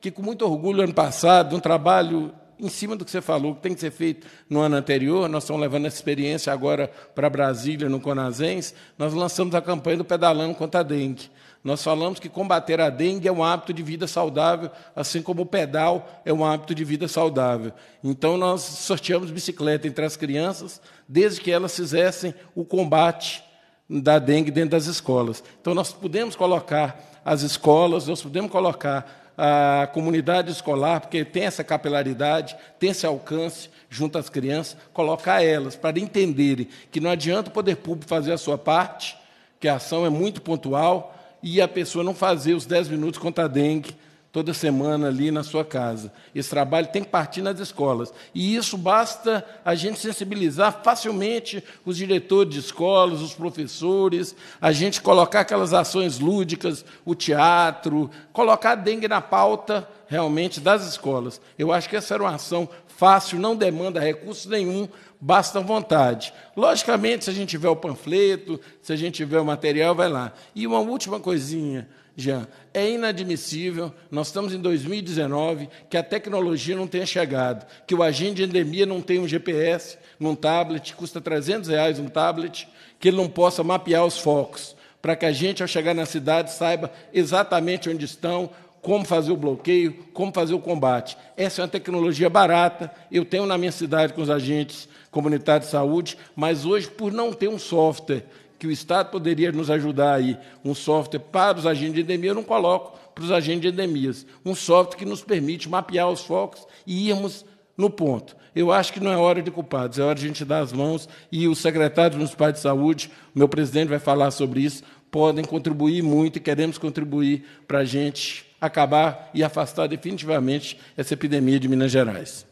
que com muito orgulho, ano passado, um trabalho em cima do que você falou, que tem que ser feito no ano anterior, nós estamos levando essa experiência agora para Brasília, no Conazens, nós lançamos a campanha do pedalando contra a Dengue. Nós falamos que combater a dengue é um hábito de vida saudável, assim como o pedal é um hábito de vida saudável. Então, nós sorteamos bicicleta entre as crianças, desde que elas fizessem o combate da dengue dentro das escolas. Então, nós podemos colocar as escolas, nós podemos colocar a comunidade escolar, porque tem essa capilaridade, tem esse alcance junto às crianças, colocar elas para entenderem que não adianta o poder público fazer a sua parte, que a ação é muito pontual, e a pessoa não fazer os 10 minutos contra a dengue toda semana ali na sua casa. Esse trabalho tem que partir nas escolas. E isso basta a gente sensibilizar facilmente os diretores de escolas, os professores, a gente colocar aquelas ações lúdicas, o teatro, colocar a dengue na pauta realmente das escolas. Eu acho que essa era uma ação fácil, não demanda recursos nenhum, basta vontade. Logicamente, se a gente tiver o panfleto, se a gente tiver o material, vai lá. E uma última coisinha, Jean, é inadmissível, nós estamos em 2019, que a tecnologia não tenha chegado, que o agente de endemia não tenha um GPS um tablet, custa 300 reais um tablet, que ele não possa mapear os focos, para que a gente, ao chegar na cidade, saiba exatamente onde estão, como fazer o bloqueio, como fazer o combate. Essa é uma tecnologia barata, eu tenho na minha cidade com os agentes comunitários de saúde, mas hoje, por não ter um software que o Estado poderia nos ajudar aí, um software para os agentes de endemia, eu não coloco para os agentes de endemias. Um software que nos permite mapear os focos e irmos no ponto. Eu acho que não é hora de culpados, é hora de a gente dar as mãos e o secretário municipal de saúde, meu presidente vai falar sobre isso, podem contribuir muito e queremos contribuir para a gente acabar e afastar definitivamente essa epidemia de Minas Gerais.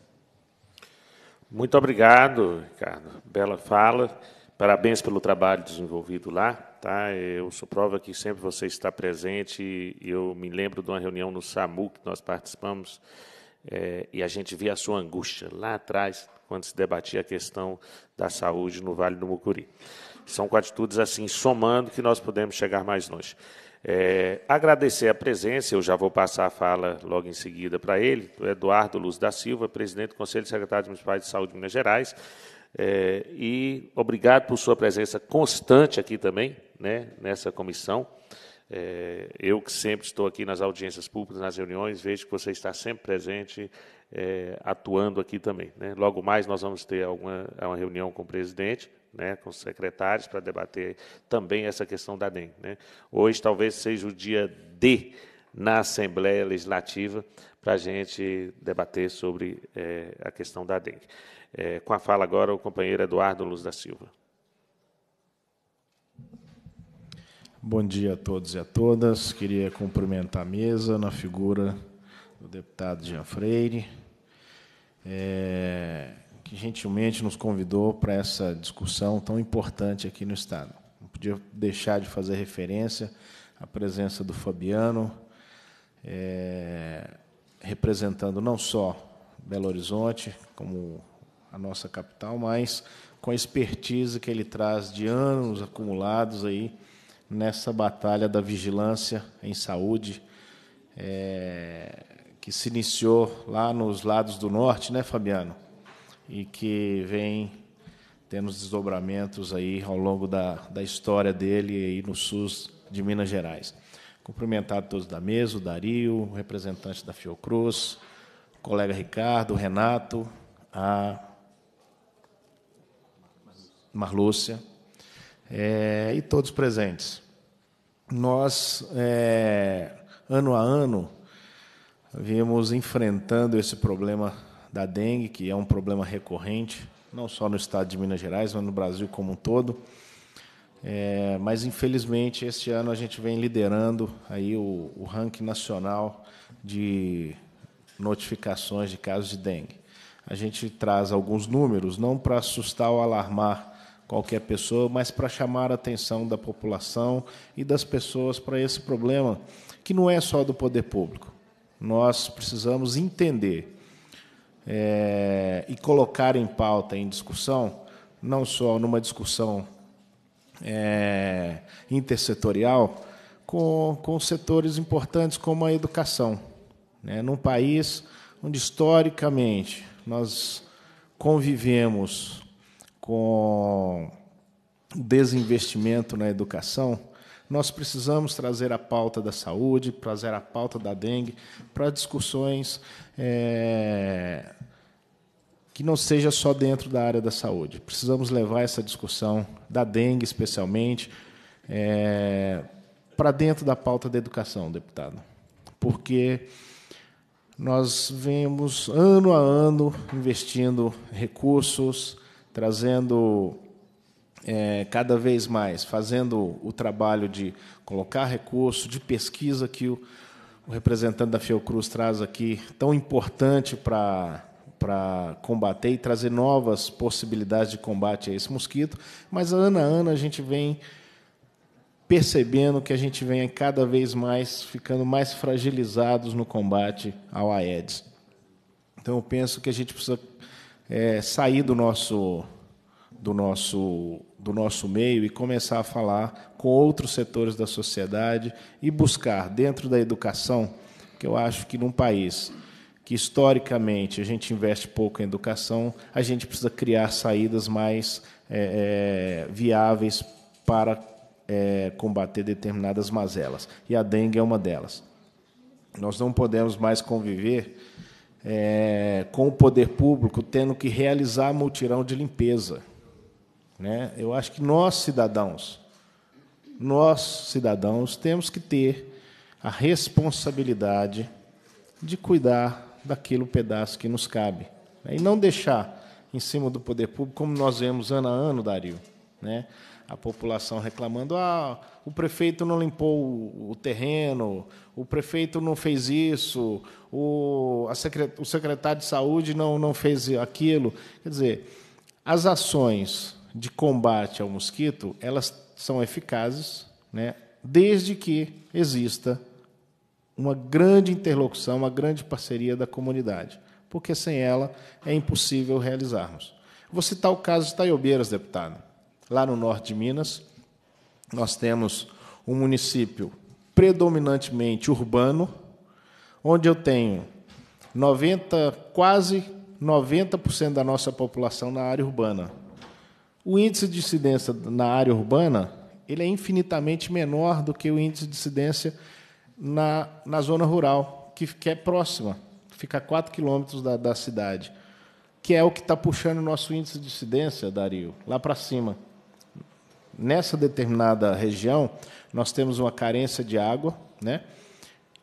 Muito obrigado, Ricardo. Bela fala. Parabéns pelo trabalho desenvolvido lá. Tá? Eu sou prova que sempre você está presente. Eu me lembro de uma reunião no SAMU que nós participamos é, e a gente via a sua angústia lá atrás, quando se debatia a questão da saúde no Vale do Mucuri. São com atitudes assim, somando, que nós podemos chegar mais longe. É, agradecer a presença, eu já vou passar a fala logo em seguida para ele, o Eduardo Luz da Silva, presidente do Conselho de Secretários Municipais de Saúde de Minas Gerais. É, e obrigado por sua presença constante aqui também, né, nessa comissão. É, eu que sempre estou aqui nas audiências públicas, nas reuniões, vejo que você está sempre presente, é, atuando aqui também. Né? Logo mais nós vamos ter alguma, uma reunião com o presidente, né, com os secretários para debater também essa questão da DEM. Né? Hoje talvez seja o dia D na Assembleia Legislativa para a gente debater sobre é, a questão da DEM. É, eh, com a fala agora o companheiro Eduardo Luz da Silva. Bom dia a todos e a todas. Queria cumprimentar a mesa na figura do deputado Jean Freire. É, que gentilmente nos convidou para essa discussão tão importante aqui no Estado. Não podia deixar de fazer referência à presença do Fabiano, é, representando não só Belo Horizonte, como a nossa capital, mas com a expertise que ele traz de anos acumulados aí nessa batalha da vigilância em saúde, é, que se iniciou lá nos lados do norte, né, Fabiano? e que vem tendo os desdobramentos aí ao longo da, da história dele aí no SUS de Minas Gerais. Cumprimentar todos da mesa, o Dario, o representante da Fiocruz, o colega Ricardo, o Renato, a Marlúcia é, e todos presentes. Nós, é, ano a ano, vimos enfrentando esse problema da dengue, que é um problema recorrente, não só no estado de Minas Gerais, mas no Brasil como um todo. É, mas infelizmente este ano a gente vem liderando aí o, o, ranking nacional de notificações de casos de dengue. A gente traz alguns números, não para assustar ou alarmar qualquer pessoa, mas para chamar a atenção da população e das pessoas para esse problema, que não é só do poder público. Nós precisamos entender é, e colocar em pauta, em discussão, não só numa discussão é, intersetorial, com, com setores importantes como a educação. Né? Num país onde, historicamente, nós convivemos com desinvestimento na educação, nós precisamos trazer a pauta da saúde, trazer a pauta da dengue para discussões é, que não seja só dentro da área da saúde. Precisamos levar essa discussão da dengue, especialmente, é, para dentro da pauta da educação, deputado, porque nós vemos ano a ano investindo recursos, trazendo é, cada vez mais fazendo o trabalho de colocar recurso, de pesquisa que o, o representante da Fiocruz traz aqui, tão importante para para combater e trazer novas possibilidades de combate a esse mosquito, mas ano a ano a gente vem percebendo que a gente vem cada vez mais ficando mais fragilizados no combate ao Aedes. Então eu penso que a gente precisa é, sair do nosso do nosso do nosso meio e começar a falar com outros setores da sociedade e buscar, dentro da educação, que eu acho que num país que historicamente a gente investe pouco em educação, a gente precisa criar saídas mais é, é, viáveis para é, combater determinadas mazelas. E a dengue é uma delas. Nós não podemos mais conviver com o poder público tendo que realizar mutirão de limpeza né? Eu acho que nós, cidadãos, nós, cidadãos, temos que ter a responsabilidade de cuidar daquilo pedaço que nos cabe. Né? E não deixar em cima do poder público, como nós vemos ano a ano, Dario. Né? A população reclamando: ah, o prefeito não limpou o, terreno, o prefeito não fez isso, o, secret, o secretário de saúde não, não fez aquilo. Quer dizer, as ações de combate ao mosquito, elas são eficazes, né, desde que exista uma grande interlocução, uma grande parceria da comunidade, porque sem ela é impossível realizarmos. Vou citar o caso de Taiobeiras, deputado. Lá no norte de Minas, nós temos um município predominantemente urbano, onde eu tenho 90, quase 90% da nossa população na área urbana. O índice de incidência na área urbana ele é infinitamente menor do que o índice de incidência na, na zona rural, que, que é próxima, fica a 4 quilômetros da, da cidade, que é o que está puxando o nosso índice de incidência, Dario, lá para cima. Nessa determinada região, nós temos uma carência de água, né?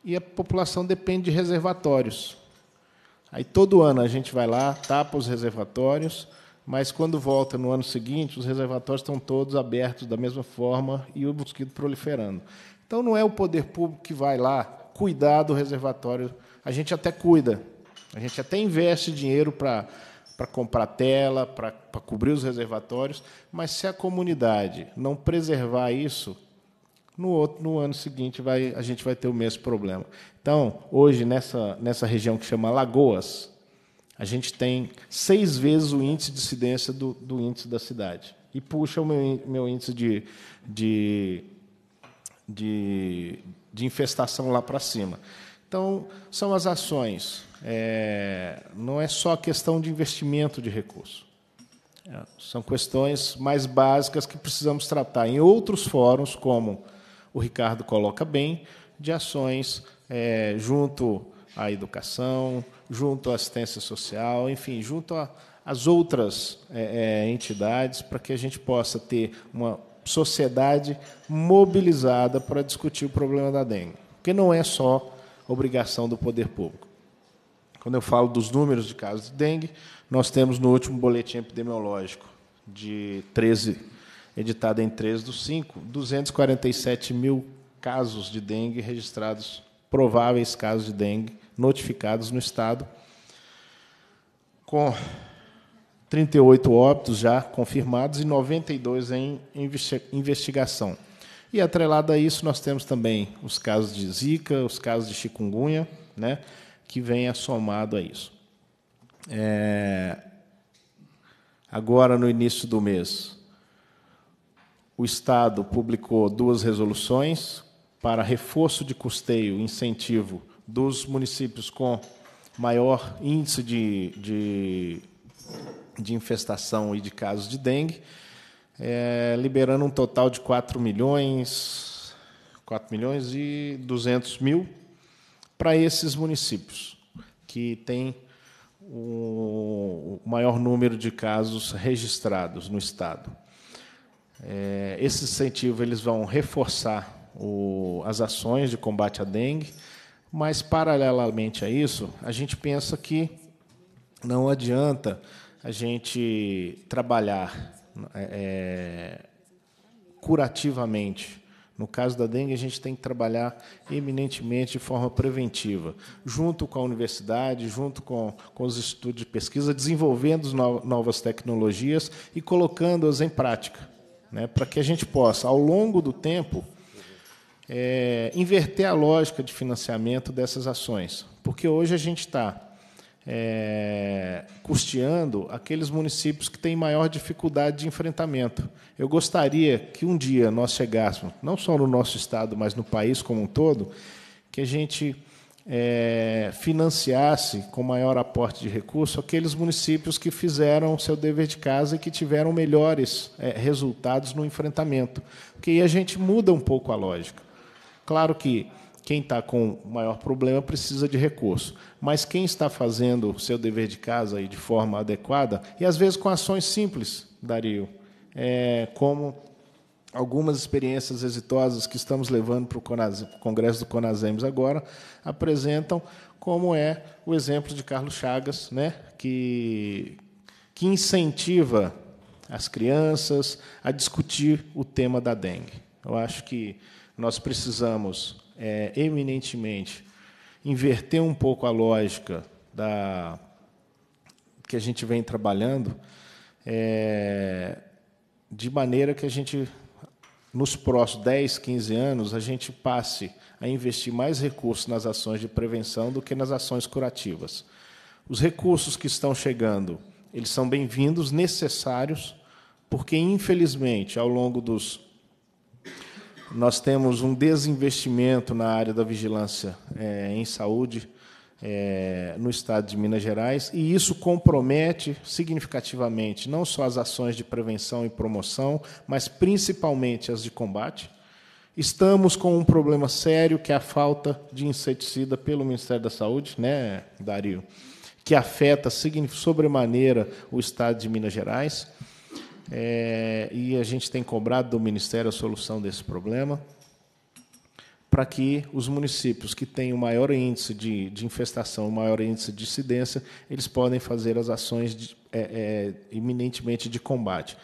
e a população depende de reservatórios. Aí todo ano a gente vai lá, tapa os reservatórios, mas quando volta no ano seguinte, os reservatórios estão todos abertos da mesma forma e o mosquito proliferando. Então não é o poder público que vai lá cuidar do reservatório. A gente até cuida, a gente até investe dinheiro para para comprar tela, para, para cobrir os reservatórios, mas se a comunidade não preservar isso, no, outro, no ano seguinte vai, a gente vai ter o mesmo problema. Então, hoje, nessa, nessa região que chama Lagoas, a gente tem seis vezes o índice de incidência do, do índice da cidade. E puxa o meu, meu índice de, de, de, de infestação lá para cima. Então, são as ações. É, não é só questão de investimento de recurso. É, são questões mais básicas que precisamos tratar em outros fóruns, como o Ricardo coloca bem, de ações é, junto à educação, junto à assistência social, enfim, junto às outras é, é, entidades, para que a gente possa ter uma sociedade mobilizada para discutir o problema da dengue, porque não é só obrigação do poder público. Quando eu falo dos números de casos de dengue, nós temos no último boletim epidemiológico de 13, editado em 13 do 5, 247 mil casos de dengue registrados, prováveis casos de dengue notificados no estado, com 38 óbitos já confirmados e 92 em investigação. E atrelado a isso, nós temos também os casos de Zika, os casos de chikungunya, né, que vem somado a isso. É... Agora, no início do mês, o Estado publicou duas resoluções para reforço de custeio, incentivo dos municípios com maior índice de, de, de infestação e de casos de dengue, é, liberando um total de 4 milhões, 4 milhões e 200 mil para esses municípios que têm o maior número de casos registrados no estado. É, esse incentivo eles vão reforçar o, as ações de combate à dengue, mas, paralelamente a isso, a gente pensa que não adianta a gente trabalhar é, é, curativamente. No caso da dengue, a gente tem que trabalhar eminentemente de forma preventiva, junto com a universidade, junto com, com os institutos de pesquisa, desenvolvendo novas tecnologias e colocando-as em prática, né, para que a gente possa, ao longo do tempo, é, inverter a lógica de financiamento dessas ações, porque hoje a gente está é, custeando aqueles municípios que têm maior dificuldade de enfrentamento. Eu gostaria que um dia nós chegássemos, não só no nosso estado, mas no país como um todo, que a gente é, financiasse com maior aporte de recurso aqueles municípios que fizeram o seu dever de casa e que tiveram melhores é, resultados no enfrentamento. Porque aí a gente muda um pouco a lógica. Claro que quem está com maior problema precisa de recurso, mas quem está fazendo o seu dever de casa e de forma adequada, e às vezes com ações simples, Dario, é, como algumas experiências exitosas que estamos levando para o Congresso do Conasems agora, apresentam como é o exemplo de Carlos Chagas, né, que, que incentiva as crianças a discutir o tema da dengue. Eu acho que nós precisamos é, eminentemente inverter um pouco a lógica da que a gente vem trabalhando, é, de maneira que a gente, nos próximos 10, 15 anos, a gente passe a investir mais recursos nas ações de prevenção do que nas ações curativas. Os recursos que estão chegando, eles são bem-vindos, necessários, porque, infelizmente, ao longo dos nós temos um desinvestimento na área da vigilância é, em saúde é, no estado de Minas Gerais, e isso compromete significativamente não só as ações de prevenção e promoção, mas principalmente as de combate. Estamos com um problema sério que é a falta de inseticida pelo Ministério da Saúde, né, Dario? Que afeta sobremaneira o estado de Minas Gerais é, e a gente tem cobrado do Ministério a solução desse problema, para que os municípios que têm o maior índice de, de infestação, o maior índice de incidência, eles podem fazer as ações de, é, é, de combate.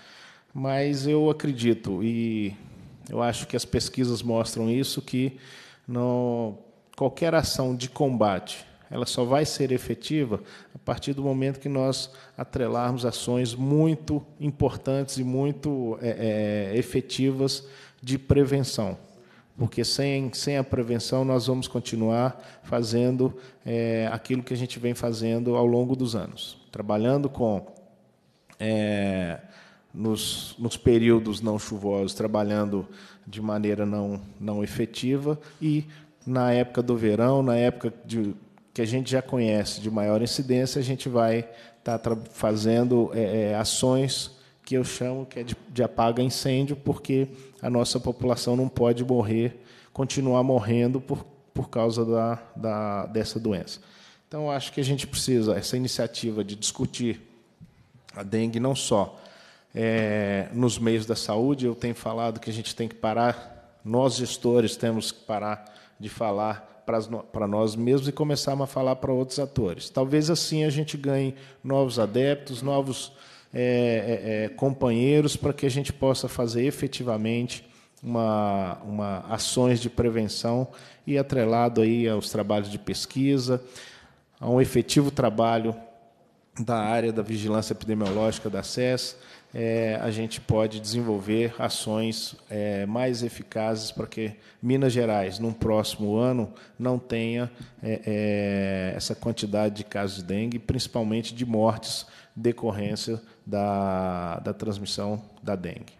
Mas eu acredito, e eu acho que as pesquisas mostram isso, que qualquer ação de combate ela só vai ser efetiva a partir do momento que nós atrelarmos ações muito importantes e muito é, é, efetivas de prevenção. Porque sem, sem a prevenção nós vamos continuar fazendo é, aquilo que a gente vem fazendo ao longo dos anos, trabalhando com é, nos, nos, períodos não chuvosos, trabalhando de maneira não, não efetiva e na época do verão, na época de, que a gente já conhece de maior incidência, a gente vai estar tá fazendo é, é, ações que eu chamo que é de, de apaga incêndio, porque a nossa população não pode morrer, continuar morrendo por, por causa da, da, dessa doença. Então, acho que a gente precisa, essa iniciativa de discutir a dengue não só é, nos meios da saúde, eu tenho falado que a gente tem que parar, nós gestores temos que parar de falar para nós mesmos e começarmos a falar para outros atores. Talvez assim a gente ganhe novos adeptos, novos é, é, é companheiros, para que a gente possa fazer efetivamente uma, uma ações de prevenção e atrelado aí aos trabalhos de pesquisa, a um efetivo trabalho da área da vigilância epidemiológica da SES é, a gente pode desenvolver ações é, mais eficazes para que Minas Gerais, num próximo ano, não tenha é, é, essa quantidade de casos de dengue, principalmente de mortes decorrência da, da transmissão da dengue.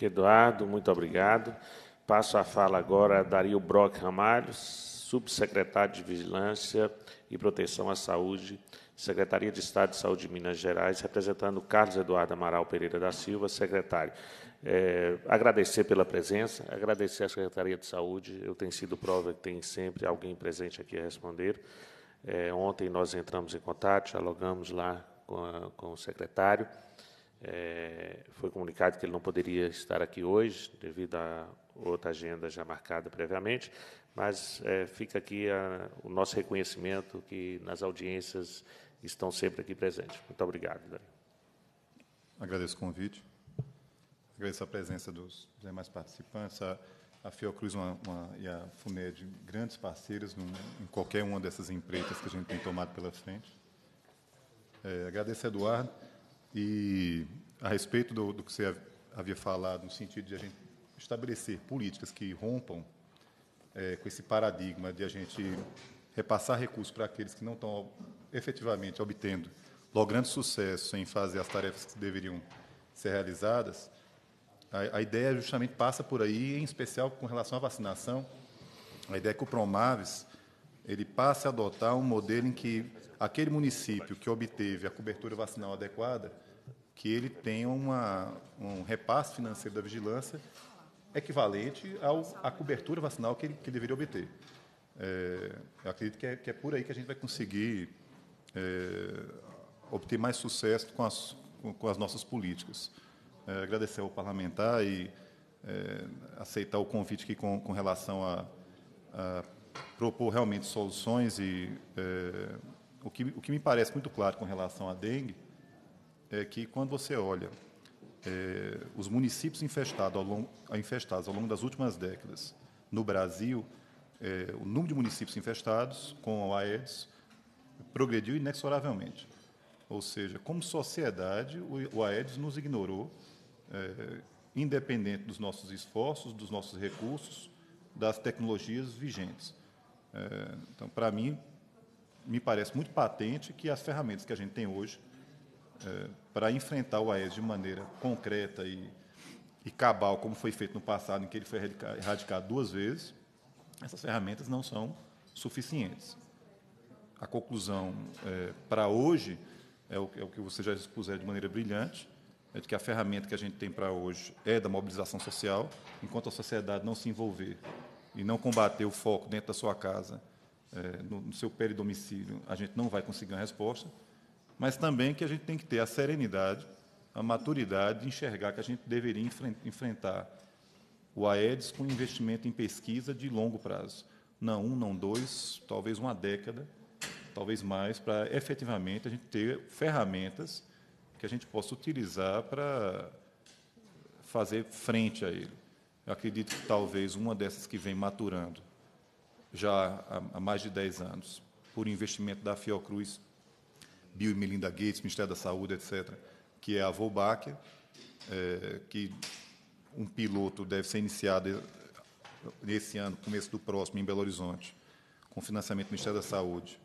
Eduardo, muito obrigado. Passo a fala agora a Dario Brock Ramalho, subsecretário de Vigilância e Proteção à Saúde Secretaria de Estado de Saúde de Minas Gerais, representando Carlos Eduardo Amaral Pereira da Silva, secretário. É, agradecer pela presença, agradecer à Secretaria de Saúde, eu tenho sido prova que tem sempre alguém presente aqui a responder. É, ontem nós entramos em contato, dialogamos lá com, a, com o secretário, é, foi comunicado que ele não poderia estar aqui hoje, devido a outra agenda já marcada previamente, mas é, fica aqui a, o nosso reconhecimento que nas audiências estão sempre aqui presentes. Muito obrigado. Daniel. Agradeço o convite. Agradeço a presença dos demais participantes, a, a Fiocruz uma, uma, e a FUNED, grandes parceiras num, em qualquer uma dessas empreitas que a gente tem tomado pela frente. É, agradeço a Eduardo. E a respeito do, do que você havia falado, no sentido de a gente estabelecer políticas que rompam é, com esse paradigma de a gente repassar recursos para aqueles que não estão efetivamente obtendo, logrando sucesso em fazer as tarefas que deveriam ser realizadas, a, a ideia justamente passa por aí, em especial com relação à vacinação, a ideia é que o Promaves ele passe a adotar um modelo em que aquele município que obteve a cobertura vacinal adequada, que ele tenha uma, um repasse financeiro da vigilância equivalente ao, à cobertura vacinal que ele, que ele deveria obter. É, eu acredito que é, que é, por aí que a gente vai conseguir é, obter mais sucesso com as, com, com as nossas políticas. É, agradecer ao parlamentar e é, aceitar o convite aqui com, com relação a, a, propor realmente soluções e é, o, que, o que me parece muito claro com relação à dengue é que quando você olha os municípios infestados ao longo, infestados ao longo das últimas décadas no Brasil, é, o número de municípios infestados com o Aedes progrediu inexoravelmente. Ou seja, como sociedade, o, o Aedes nos ignorou, é, independente dos nossos esforços, dos nossos recursos, das tecnologias vigentes. É, então, para mim, me parece muito patente que as ferramentas que a gente tem hoje para enfrentar o Aedes de maneira concreta e, e cabal, como foi feito no passado, em que ele foi erradicado duas vezes, essas ferramentas não são suficientes. A conclusão é, para hoje é o, é o, que você já expuser de maneira brilhante, é de que a ferramenta que a gente tem para hoje é da mobilização social, enquanto a sociedade não se envolver e não combater o foco dentro da sua casa, é, no, no seu peridomicílio, a gente não vai conseguir uma resposta, mas também que a gente tem que ter a serenidade, a maturidade de enxergar que a gente deveria enfrentar o Aedes com investimento em pesquisa de longo prazo. Não um, não dois, talvez uma década, talvez mais, para efetivamente a gente ter ferramentas que a gente possa utilizar para fazer frente a ele. Eu acredito que talvez uma dessas que vem maturando já há mais de 10 anos, por investimento da Fiocruz, Bill e Melinda Gates, Ministério da Saúde, etc., que é a Volbáquia, é, eh, que um piloto deve ser iniciado nesse ano, começo do próximo, em Belo Horizonte, com financiamento do Ministério da Saúde.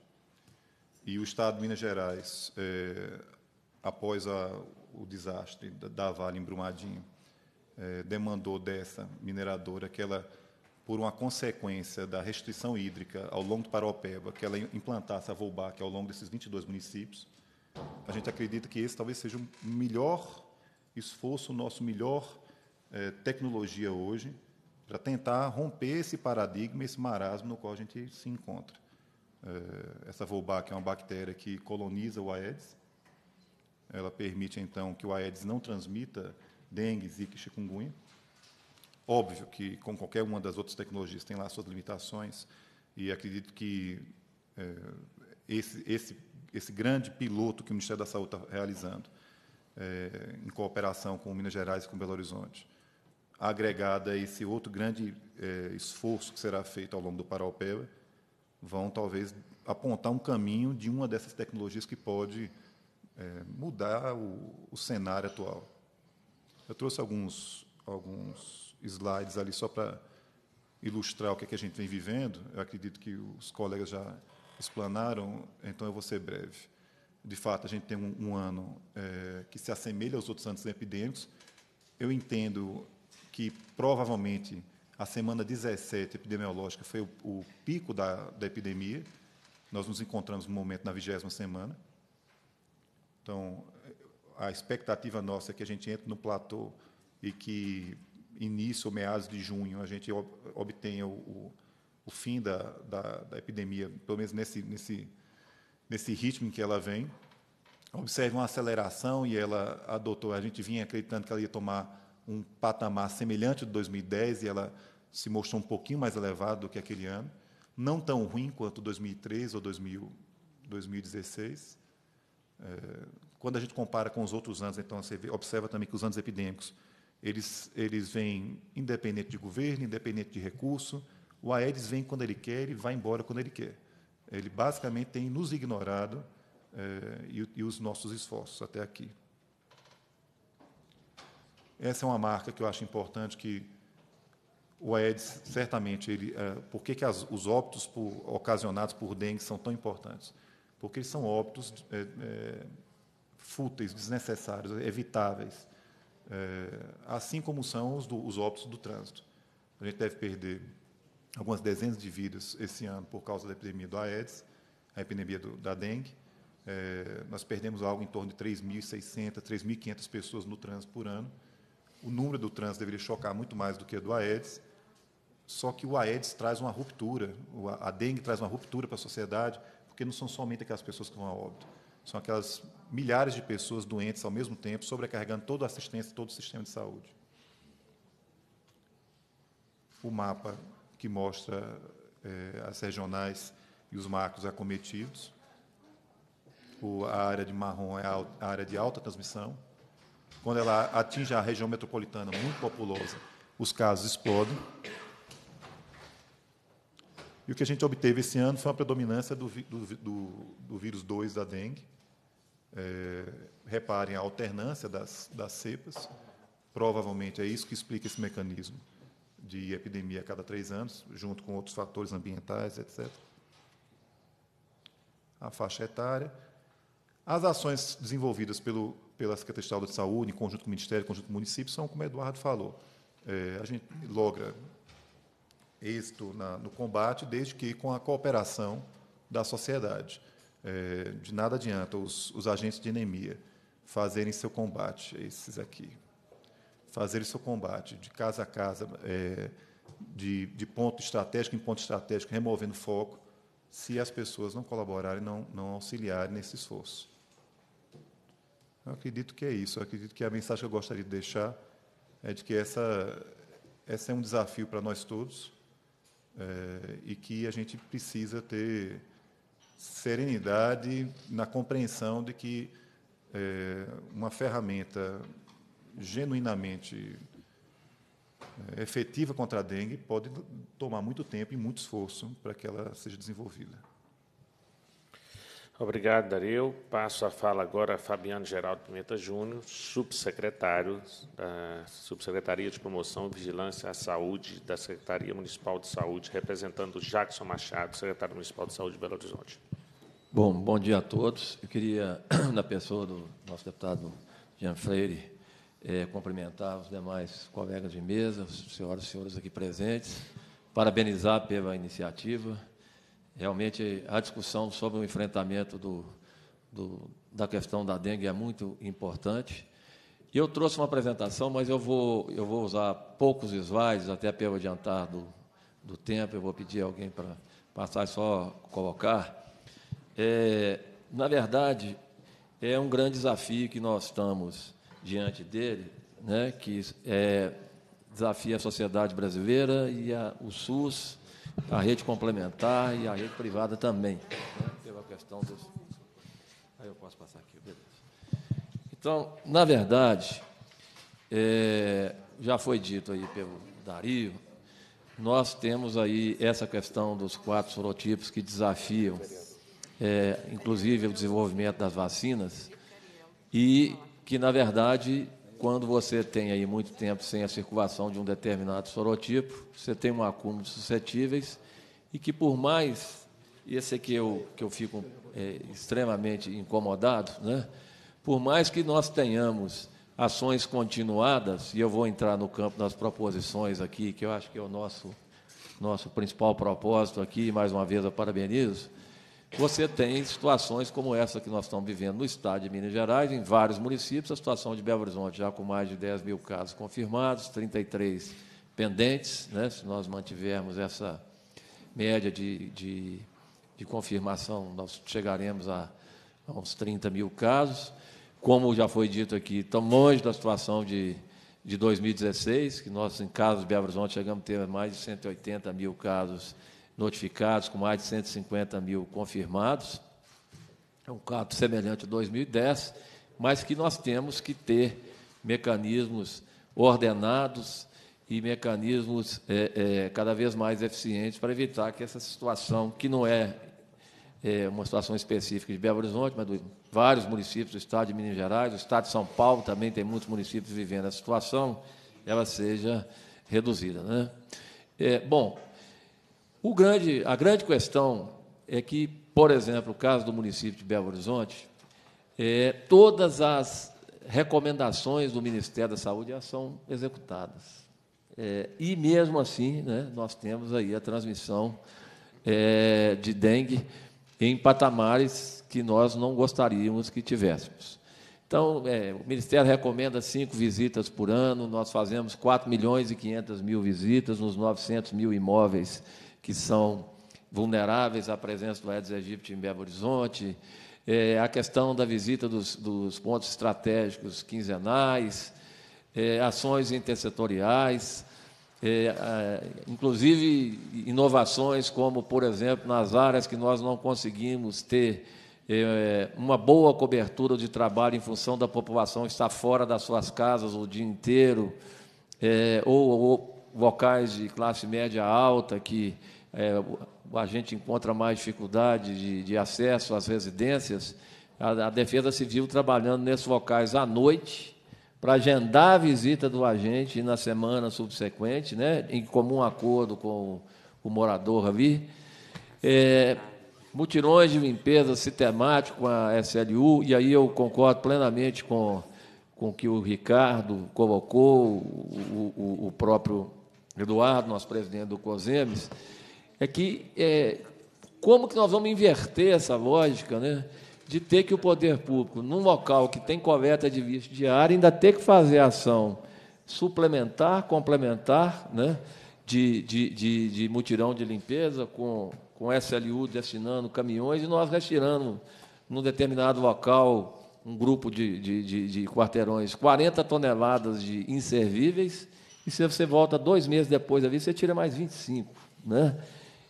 E o Estado de Minas Gerais, é, após a, o desastre da Vale em Brumadinho, é, demandou dessa mineradora que ela, por uma consequência da restrição hídrica ao longo do Paropeba, que ela implantasse a Volbac ao longo desses 22 municípios. A gente acredita que esse talvez seja o melhor esforço, o nosso melhor é, tecnologia hoje para tentar romper esse paradigma, esse marasmo no qual a gente se encontra. É, essa Volbach é uma bactéria que coloniza o Aedes. Ela permite, então, que o Aedes não transmita dengue, zika e chikungunya. Óbvio que, como qualquer uma das outras tecnologias, tem lá suas limitações, e acredito que é, esse, esse, esse grande piloto que o Ministério da Saúde está realizando, é, em cooperação com Minas Gerais e com Belo Horizonte, agregada a esse outro grande é, esforço que será feito ao longo do Paraupeba, vão talvez apontar um caminho de uma dessas tecnologias que pode é, mudar o, o, cenário atual. Eu trouxe alguns, alguns slides ali só para ilustrar o que, é que a gente vem vivendo. Eu acredito que os colegas já explanaram, então eu vou ser breve. De fato, a gente tem um, um ano é, que se assemelha aos outros anos epidêmicos. Eu entendo que provavelmente a semana 17 epidemiológica foi o, o pico da, da epidemia. Nós nos encontramos no momento na vigésima semana. Então, a expectativa nossa é que a gente entre no platô e que início ou meados de junho a gente obtenha o, o, o fim da, da, da, epidemia, pelo menos nesse, nesse, nesse ritmo em que ela vem. Observe uma aceleração e ela adotou, a gente vinha acreditando que ela ia tomar um patamar semelhante de 2010 e ela se mostrou um pouquinho mais elevada do que aquele ano, não tão ruim quanto 2003 ou 2000, 2016. É, quando a gente compara com os outros anos, então você observa também que os anos epidêmicos eles, eles vêm independente de governo, independente de recurso. O Aedes vem quando ele quer e vai embora quando ele quer. Ele basicamente tem nos ignorado é, e, e os nossos esforços até aqui. Essa é uma marca que eu acho importante que o Aedes, certamente, ele, é, por que, que as, os óbitos por, ocasionados por dengue são tão importantes? Porque eles são óbitos é, é, fúteis, desnecessários, evitáveis, é, assim como são os, do, os óbitos do trânsito. A gente deve perder algumas dezenas de vidas esse ano por causa da epidemia do Aedes, a epidemia do, da dengue. É, nós perdemos algo em torno de 3.600, 3.500 pessoas no trânsito por ano o número do trans deveria chocar muito mais do que o do Aedes, só que o Aedes traz uma ruptura, a dengue traz uma ruptura para a sociedade, porque não são somente aquelas pessoas que vão a óbito, são aquelas milhares de pessoas doentes ao mesmo tempo, sobrecarregando toda a assistência, todo o sistema de saúde. O mapa que mostra é, as regionais e os marcos acometidos. O, a área de marrom é a, a área de alta transmissão, quando ela atinge a região metropolitana muito populosa, os casos explodem. E o que a gente obteve esse ano foi uma predominância do, do, do, do vírus 2 da dengue. É, reparem a alternância das, das cepas. Provavelmente é isso que explica esse mecanismo de epidemia a cada três anos, junto com outros fatores ambientais, etc. A faixa etária. As ações desenvolvidas pelo, pela Secretaria Estadual de Saúde, em conjunto com o Ministério, em conjunto com o município, são, como o Eduardo falou, é, a gente logra êxito na, no combate, desde que com a cooperação da sociedade. É, de nada adianta os, os agentes de anemia fazerem seu combate, esses aqui, fazerem seu combate de casa a casa, é, de, de, ponto estratégico em ponto estratégico, removendo foco, se as pessoas não colaborarem, não, não auxiliarem nesse esforço. Eu acredito que é isso. Eu acredito que a mensagem que eu gostaria de deixar é de que essa, essa é um desafio para nós todos é, e que a gente precisa ter serenidade na compreensão de que é, uma ferramenta genuinamente eh, efetiva contra a dengue pode tomar muito tempo e muito esforço para que ela seja desenvolvida. Obrigado, Dareu. Passo a fala agora a Fabiano Geraldo Pimenta Júnior, subsecretário da Subsecretaria de Promoção e Vigilância à Saúde da Secretaria Municipal de Saúde, representando Jackson Machado, secretário municipal de Saúde de Belo Horizonte. Bom, bom dia a todos. Eu queria, (coughs) na pessoa do nosso deputado Jean Freire, é, cumprimentar os demais colegas de mesa, os senhoras e senhores aqui presentes, parabenizar pela iniciativa Realmente, a discussão sobre o enfrentamento do, do, da questão da dengue é muito importante. Eu trouxe uma apresentação, mas eu vou, eu vou usar poucos slides, até pelo adiantar do, do tempo, eu vou pedir alguém para passar só colocar. É, na verdade, é um grande desafio que nós estamos diante dele, né, que é, desafia a sociedade brasileira e a, o SUS a rede complementar e a rede privada também. Pela questão dos. Aí eu posso passar aqui, beleza. Então, na verdade, é, já foi dito aí pelo Dario, nós temos aí essa questão dos quatro sorotipos que desafiam, é, inclusive, o desenvolvimento das vacinas, e que, na verdade, quando você tem aí muito tempo sem a circulação de um determinado sorotipo, você tem um acúmulo de suscetíveis e que por mais, e esse aqui eu, é que eu fico é, extremamente incomodado, né? por mais que nós tenhamos ações continuadas, e eu vou entrar no campo das proposições aqui, que eu acho que é o nosso, nosso principal propósito aqui, mais uma vez eu parabenizo, você tem situações como essa que nós estamos vivendo no estado de Minas Gerais, em vários municípios, a situação de Belo Horizonte já com mais de 10 mil casos confirmados, 33 pendentes, né? se nós mantivermos essa média de, de, de confirmação, nós chegaremos a, a uns 30 mil casos. Como já foi dito aqui, estamos longe da situação de, de 2016, que nós, em casos de Belo Horizonte, chegamos a ter mais de 180 mil casos confirmados notificados, com mais de 150 mil confirmados. É um caso semelhante a 2010, mas que nós temos que ter mecanismos ordenados e mecanismos é, é, cada vez mais eficientes para evitar que essa situação, que não é, é, uma situação específica de Belo Horizonte, mas de vários municípios do estado de Minas Gerais, do estado de São Paulo também tem muitos municípios vivendo essa situação, ela seja reduzida. Né? É, bom, o grande, a grande questão é que, por exemplo, o caso do município de Belo Horizonte, é, todas as recomendações do Ministério da Saúde já são executadas. É, e mesmo assim, né, nós temos aí a transmissão é, de dengue em patamares que nós não gostaríamos que tivéssemos. Então, é, o Ministério recomenda cinco visitas por ano, nós fazemos 4 milhões e 500 mil visitas nos 900 mil imóveis que são vulneráveis à presença do Aedes aegypti em Belo Horizonte, é, a questão da visita dos, dos pontos estratégicos quinzenais, é, ações intersetoriais, é, inclusive inovações como, por exemplo, nas áreas que nós não conseguimos ter é, uma boa cobertura de trabalho em função da população estar fora das suas casas o dia inteiro, é, ou, ou vocais de classe média alta que é, a gente encontra mais dificuldade de, de acesso às residências, a, a, Defesa Civil trabalhando nesses vocais à noite para agendar a visita do agente na semana subsequente, né, em comum acordo com o, o morador ali. É, mutirões de limpeza sistemático com a SLU, e aí eu concordo plenamente com, com o que o Ricardo colocou, o, o, o próprio Eduardo, nosso presidente do COSEMES, é que é, como que nós vamos inverter essa lógica né, de ter que o poder público, num local que tem coleta de vício diário, ainda ter que fazer ação suplementar, complementar, né, de, de, de, de mutirão de limpeza, com, com SLU destinando caminhões, e nós retirando, num determinado local, um grupo de, de, de, de quarteirões, 40 toneladas de inservíveis, e se você volta dois meses depois ali, você tira mais 25. Né?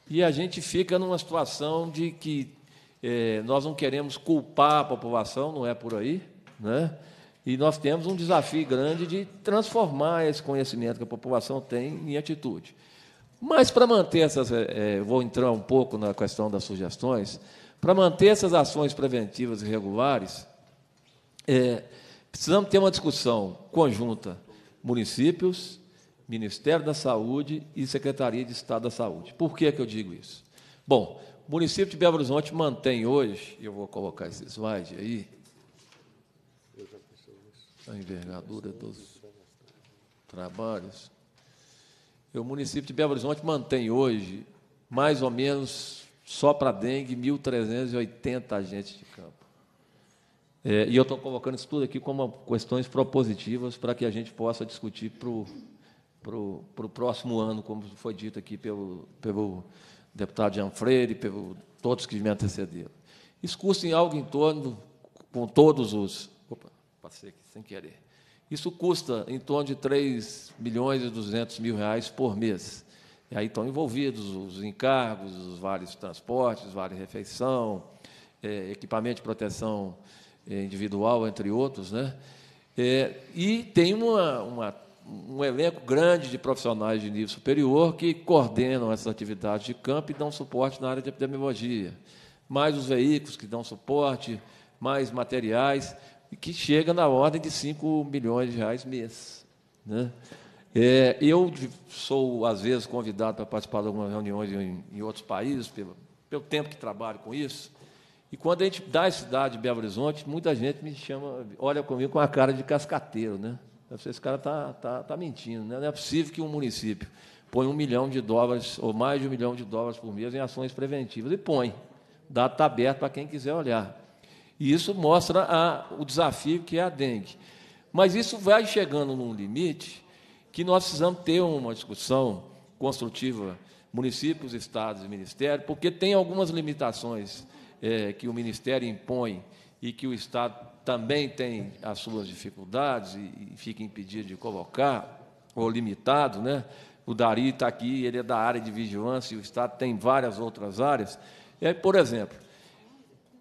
E a gente fica numa situação de que é, nós não queremos culpar a população, não é por aí. Né? E nós temos um desafio grande de transformar esse conhecimento que a população tem em atitude. Mas para manter essas, é, é, vou entrar um pouco na questão das sugestões, para manter essas ações preventivas e regulares, precisamos ter uma discussão conjunta, municípios, Ministério da Saúde e Secretaria de Estado da Saúde. Por que, é que eu digo isso? Bom, o município de Belo Horizonte mantém hoje, eu vou colocar esse slide aí, a envergadura dos trabalhos. O município de Belo Horizonte mantém hoje, mais ou menos, só para dengue, 1.380 agentes de campo. É, e eu estou colocando isso tudo aqui como questões propositivas para que a gente possa discutir para o para o próximo ano, como foi dito aqui pelo, pelo deputado Jean Freire, pelo todos que me antecederam. Isso custa em algo em torno, com todos os... Opa, passei aqui sem querer. Isso custa em torno de 3 milhões e 200 mil reais por mês. E aí estão envolvidos os encargos, os vários transportes, várias refeição, é, equipamento de proteção é, individual, entre outros. Né? É, e tem uma, uma um elenco grande de profissionais de nível superior que coordenam essas atividades de campo e dão suporte na área de epidemiologia. Mais os veículos que dão suporte, mais materiais, que chega na ordem de 5 milhões de reais mês. Né? É, eu sou, às vezes, convidado para participar de algumas reuniões em, em outros países, pelo, pelo tempo que trabalho com isso. E quando a gente dá a cidade de Belo Horizonte, muita gente me chama, olha comigo com a cara de cascateiro, né? Esse cara está tá, tá mentindo, né? não é possível que um município põe um milhão de dólares ou mais de um milhão de dólares por mês em ações preventivas. E põe. Data está aberto para quem quiser olhar. E isso mostra a, o desafio que é a dengue. Mas isso vai chegando num limite que nós precisamos ter uma discussão construtiva, municípios, estados e ministério, porque tem algumas limitações é, que o ministério impõe e que o estado também tem as suas dificuldades e, e fica impedido de colocar, ou limitado, né? O Dari está aqui, ele é da área de vigilância e o Estado tem várias outras áreas. E aí, por exemplo,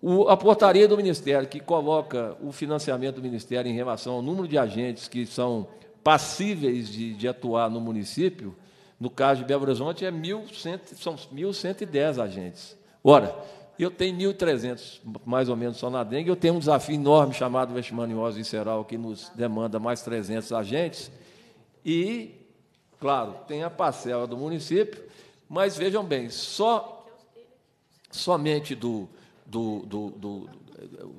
o, a portaria do Ministério, que coloca o financiamento do Ministério em relação ao número de agentes que são passíveis de, de atuar no município, no caso de Belo Horizonte, é 1, são 1.110 agentes. Ora, eu tenho 1.300, mais ou menos, só na dengue. Eu tenho um desafio enorme chamado e visceral, que nos demanda mais 300 agentes. E, claro, tem a parcela do município, mas vejam bem, só somente do, do, do, do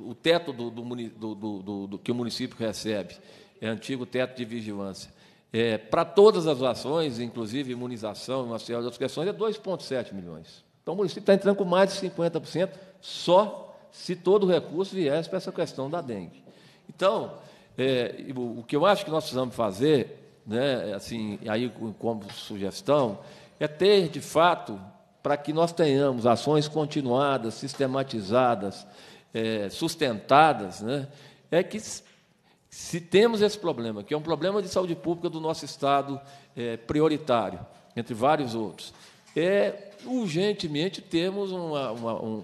o teto do, do, que o município recebe, é antigo teto de vigilância, é, para todas as ações, inclusive imunização, uma série de outras questões, é 2,7 milhões. Então o município está entrando com mais de 50% só se todo o recurso viesse para essa questão da dengue. Então, é, o que eu acho que nós precisamos fazer, né, é assim, aí como sugestão, é ter de fato para que nós tenhamos ações continuadas, sistematizadas, é, sustentadas, né, é que se temos esse problema, que é um problema de saúde pública do nosso Estado é, prioritário, entre vários outros, é urgentemente termos uma, uma, um,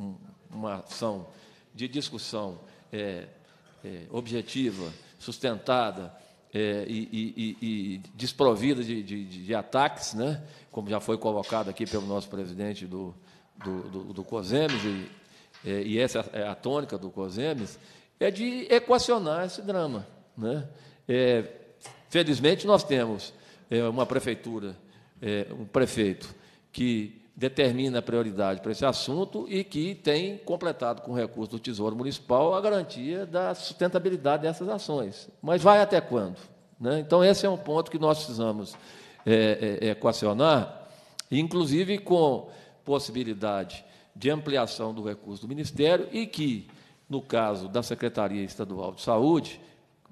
um, uma ação de discussão é, é, objetiva, sustentada é, e, e, e, desprovida de, de, de, ataques, né? como já foi convocado aqui pelo nosso presidente do, do, do, do COSEMES, e, é, e, essa é a tônica do COSEMES, é de equacionar esse drama. Né? É, felizmente, nós temos é, uma prefeitura, um prefeito que determina a prioridade para esse assunto e que tem completado com o recurso do Tesouro Municipal a garantia da sustentabilidade dessas ações. Mas vai até quando? Né? Então, esse é um ponto que nós precisamos é, é, é equacionar, inclusive com possibilidade de ampliação do recurso do Ministério e que, no caso da Secretaria Estadual de Saúde,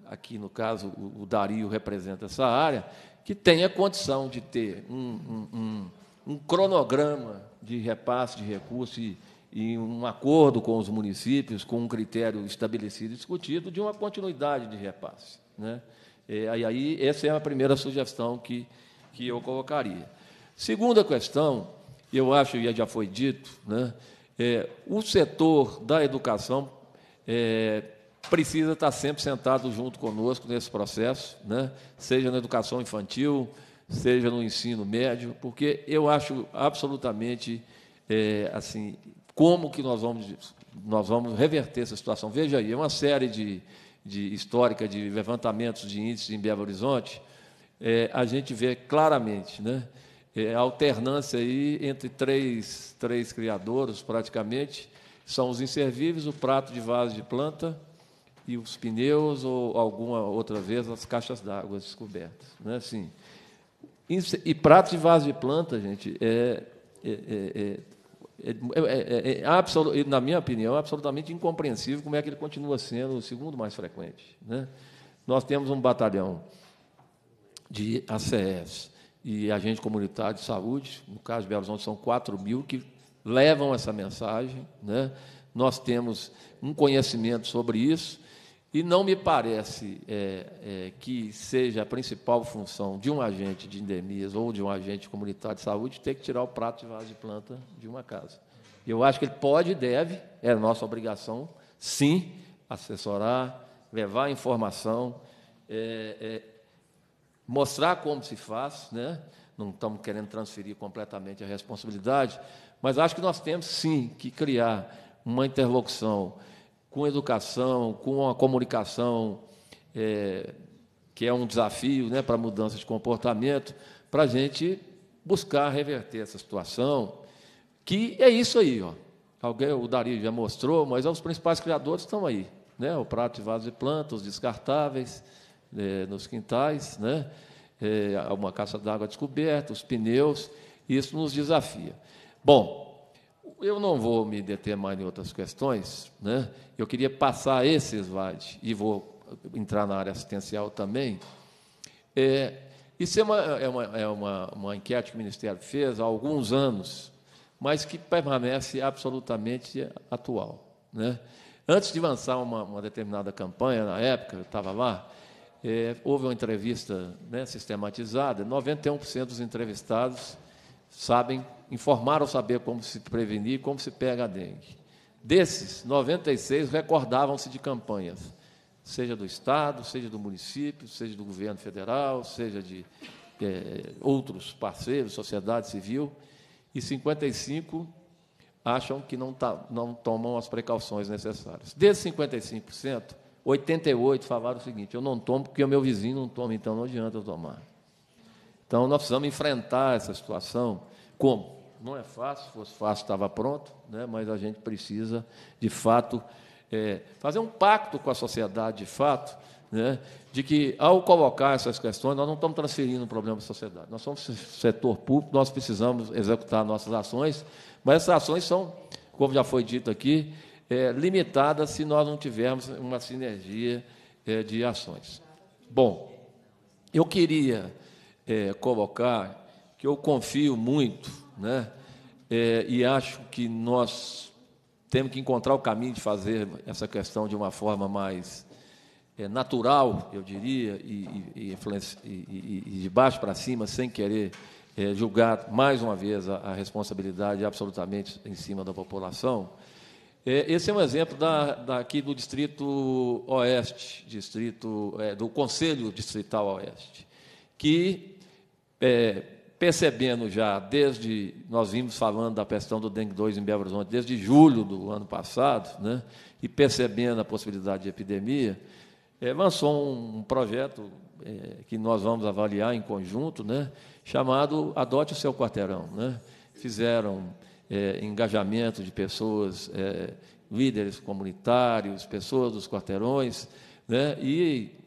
aqui no caso o Dario representa essa área, que tenha condição de ter um, um, um um cronograma de repasse de recursos e, e um acordo com os municípios, com um critério estabelecido e discutido, de uma continuidade de repasse. Né? É, aí, essa é a primeira sugestão que, que eu colocaria. Segunda questão, eu acho, e já foi dito, né, é, o setor da educação é, precisa estar sempre sentado junto conosco nesse processo, né, seja na educação infantil, seja no ensino médio, porque eu acho absolutamente é, assim como que nós vamos nós vamos reverter essa situação. Veja aí, é uma série de, de histórica de levantamentos de índices em Belo Horizonte, é, a gente vê claramente, né? É, a alternância aí entre três, três criadores, praticamente, são os inservíveis, o prato de vaso de planta e os pneus, ou alguma outra vez, as caixas d'água descobertas. Né? Assim, e, pratos e vasos de planta, gente, é, é, é, é, absolut, na minha opinião, é absolutamente incompreensível como é que ele continua sendo o segundo mais frequente. Né? Nós temos um batalhão de ACS e agente comunitário de saúde, no caso de Belo Horizonte são 4 mil, que levam essa mensagem. Né? Nós temos um conhecimento sobre isso e não me parece é, é, que seja a principal função de um agente de endemias ou de um agente comunitário de saúde ter que tirar o prato de vaso de planta de uma casa. Eu acho que ele pode e deve, é nossa obrigação, sim, assessorar, levar informação, é, é mostrar como se faz, né? não estamos querendo transferir completamente a responsabilidade, mas acho que nós temos sim que criar uma interlocução com educação, com a comunicação, é, que é um desafio né, para mudança de comportamento, para a gente buscar reverter essa situação, que é isso aí. Ó. Alguém, o Dario já mostrou, mas é os principais criadores estão aí. Né? O prato de vaso de planta, os descartáveis é, nos quintais, né? É, uma caixa d'água descoberta, os pneus, isso nos desafia. Bom, eu não vou me deter mais em outras questões, né? eu queria passar esse slide e vou entrar na área assistencial também. É, isso é, uma, é, uma, é uma, uma enquete que o Ministério fez há alguns anos, mas que permanece absolutamente atual. Né? Antes de lançar uma, uma determinada campanha, na época, eu estava lá, é, houve uma entrevista né, sistematizada, 91% dos entrevistados sabem informar ou saber como se prevenir e como se pega a dengue. Desses, 96 recordavam-se de campanhas, seja do Estado, seja do município, seja do governo federal, seja de é, outros parceiros, sociedade civil, e 55 acham que não, tá, não tomam as precauções necessárias. Desses 55%, 88 falaram o seguinte: eu não tomo porque o meu vizinho não toma, então não adianta eu tomar. Então nós precisamos enfrentar essa situação como? não é fácil, se fosse fácil estava pronto, né? mas a gente precisa, de fato, é, fazer um pacto com a sociedade, de fato, né? de que, ao colocar essas questões, nós não estamos transferindo o problema para a sociedade. Nós somos setor público, nós precisamos executar nossas ações, mas essas ações são, como já foi dito aqui, é, limitadas se nós não tivermos uma sinergia é, de ações. Bom, eu queria é, colocar que eu confio muito né? É, e acho que nós temos que encontrar o caminho de fazer essa questão de uma forma mais é, natural, eu diria, e, e, e, e de baixo para cima, sem querer é, julgar mais uma vez a, a, responsabilidade absolutamente em cima da população. É, esse é um exemplo da, daqui do Distrito Oeste, distrito, é, do Conselho Distrital Oeste, que é, percebendo já, desde nós vimos falando da questão do dengue 2 em Belo Horizonte, desde julho do ano passado, né, e percebendo a possibilidade de epidemia, é, lançou um, um projeto é, que nós vamos avaliar em conjunto, né, chamado Adote o Seu Quarteirão. Né? Fizeram é, engajamento de pessoas, líderes comunitários, pessoas dos quarteirões, né, e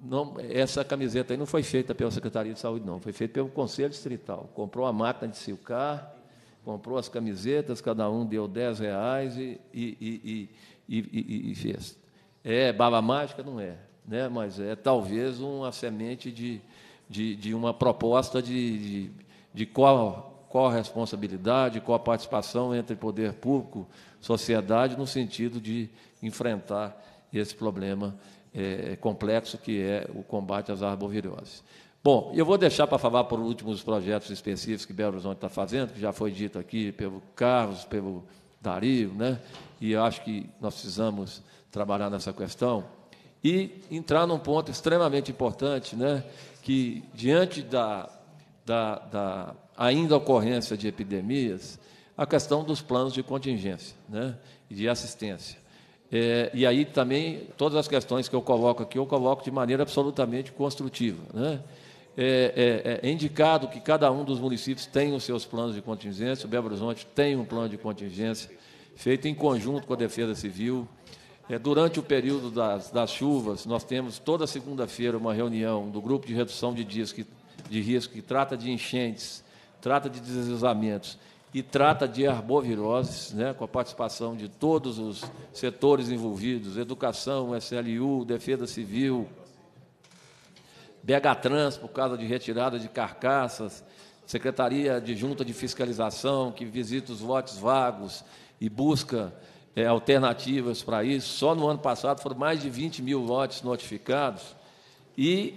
não, essa camiseta aí não foi feita pela Secretaria de Saúde, não, foi feita pelo Conselho Distrital. Comprou a máquina de silcar, comprou as camisetas, cada um deu 10 reais e, e, e, e fez. É bala mágica? Não é, né? mas é talvez uma semente de, de, de uma proposta de, de, de qual, qual a responsabilidade, qual a participação entre poder público, sociedade, no sentido de enfrentar esse problema é, complexo que é o combate às arboviroses. Bom, eu vou deixar para falar por último os projetos específicos que Belo Horizonte está fazendo, que já foi dito aqui pelo Carlos, pelo Dario, né? e eu acho que nós precisamos trabalhar nessa questão e entrar num ponto extremamente importante, né? que diante da, da, da ainda ocorrência de epidemias, a questão dos planos de contingência né? e de assistência. É, e aí também todas as questões que eu coloco aqui, eu coloco de maneira absolutamente construtiva. Né? É, é, é, é, indicado que cada um dos municípios tem os seus planos de contingência, o Belo Horizonte tem um plano de contingência feito em conjunto com a Defesa Civil. É, durante o período das, das chuvas, nós temos toda segunda-feira uma reunião do grupo de redução de, dias que, de risco que trata de enchentes, trata de deslizamentos e trata de arboviroses, né, com a participação de todos os setores envolvidos, educação, SLU, defesa civil, BH Trans, por causa de retirada de carcaças, Secretaria de Junta de Fiscalização, que visita os votos vagos e busca é, alternativas para isso. Só no ano passado foram mais de 20 mil votos notificados e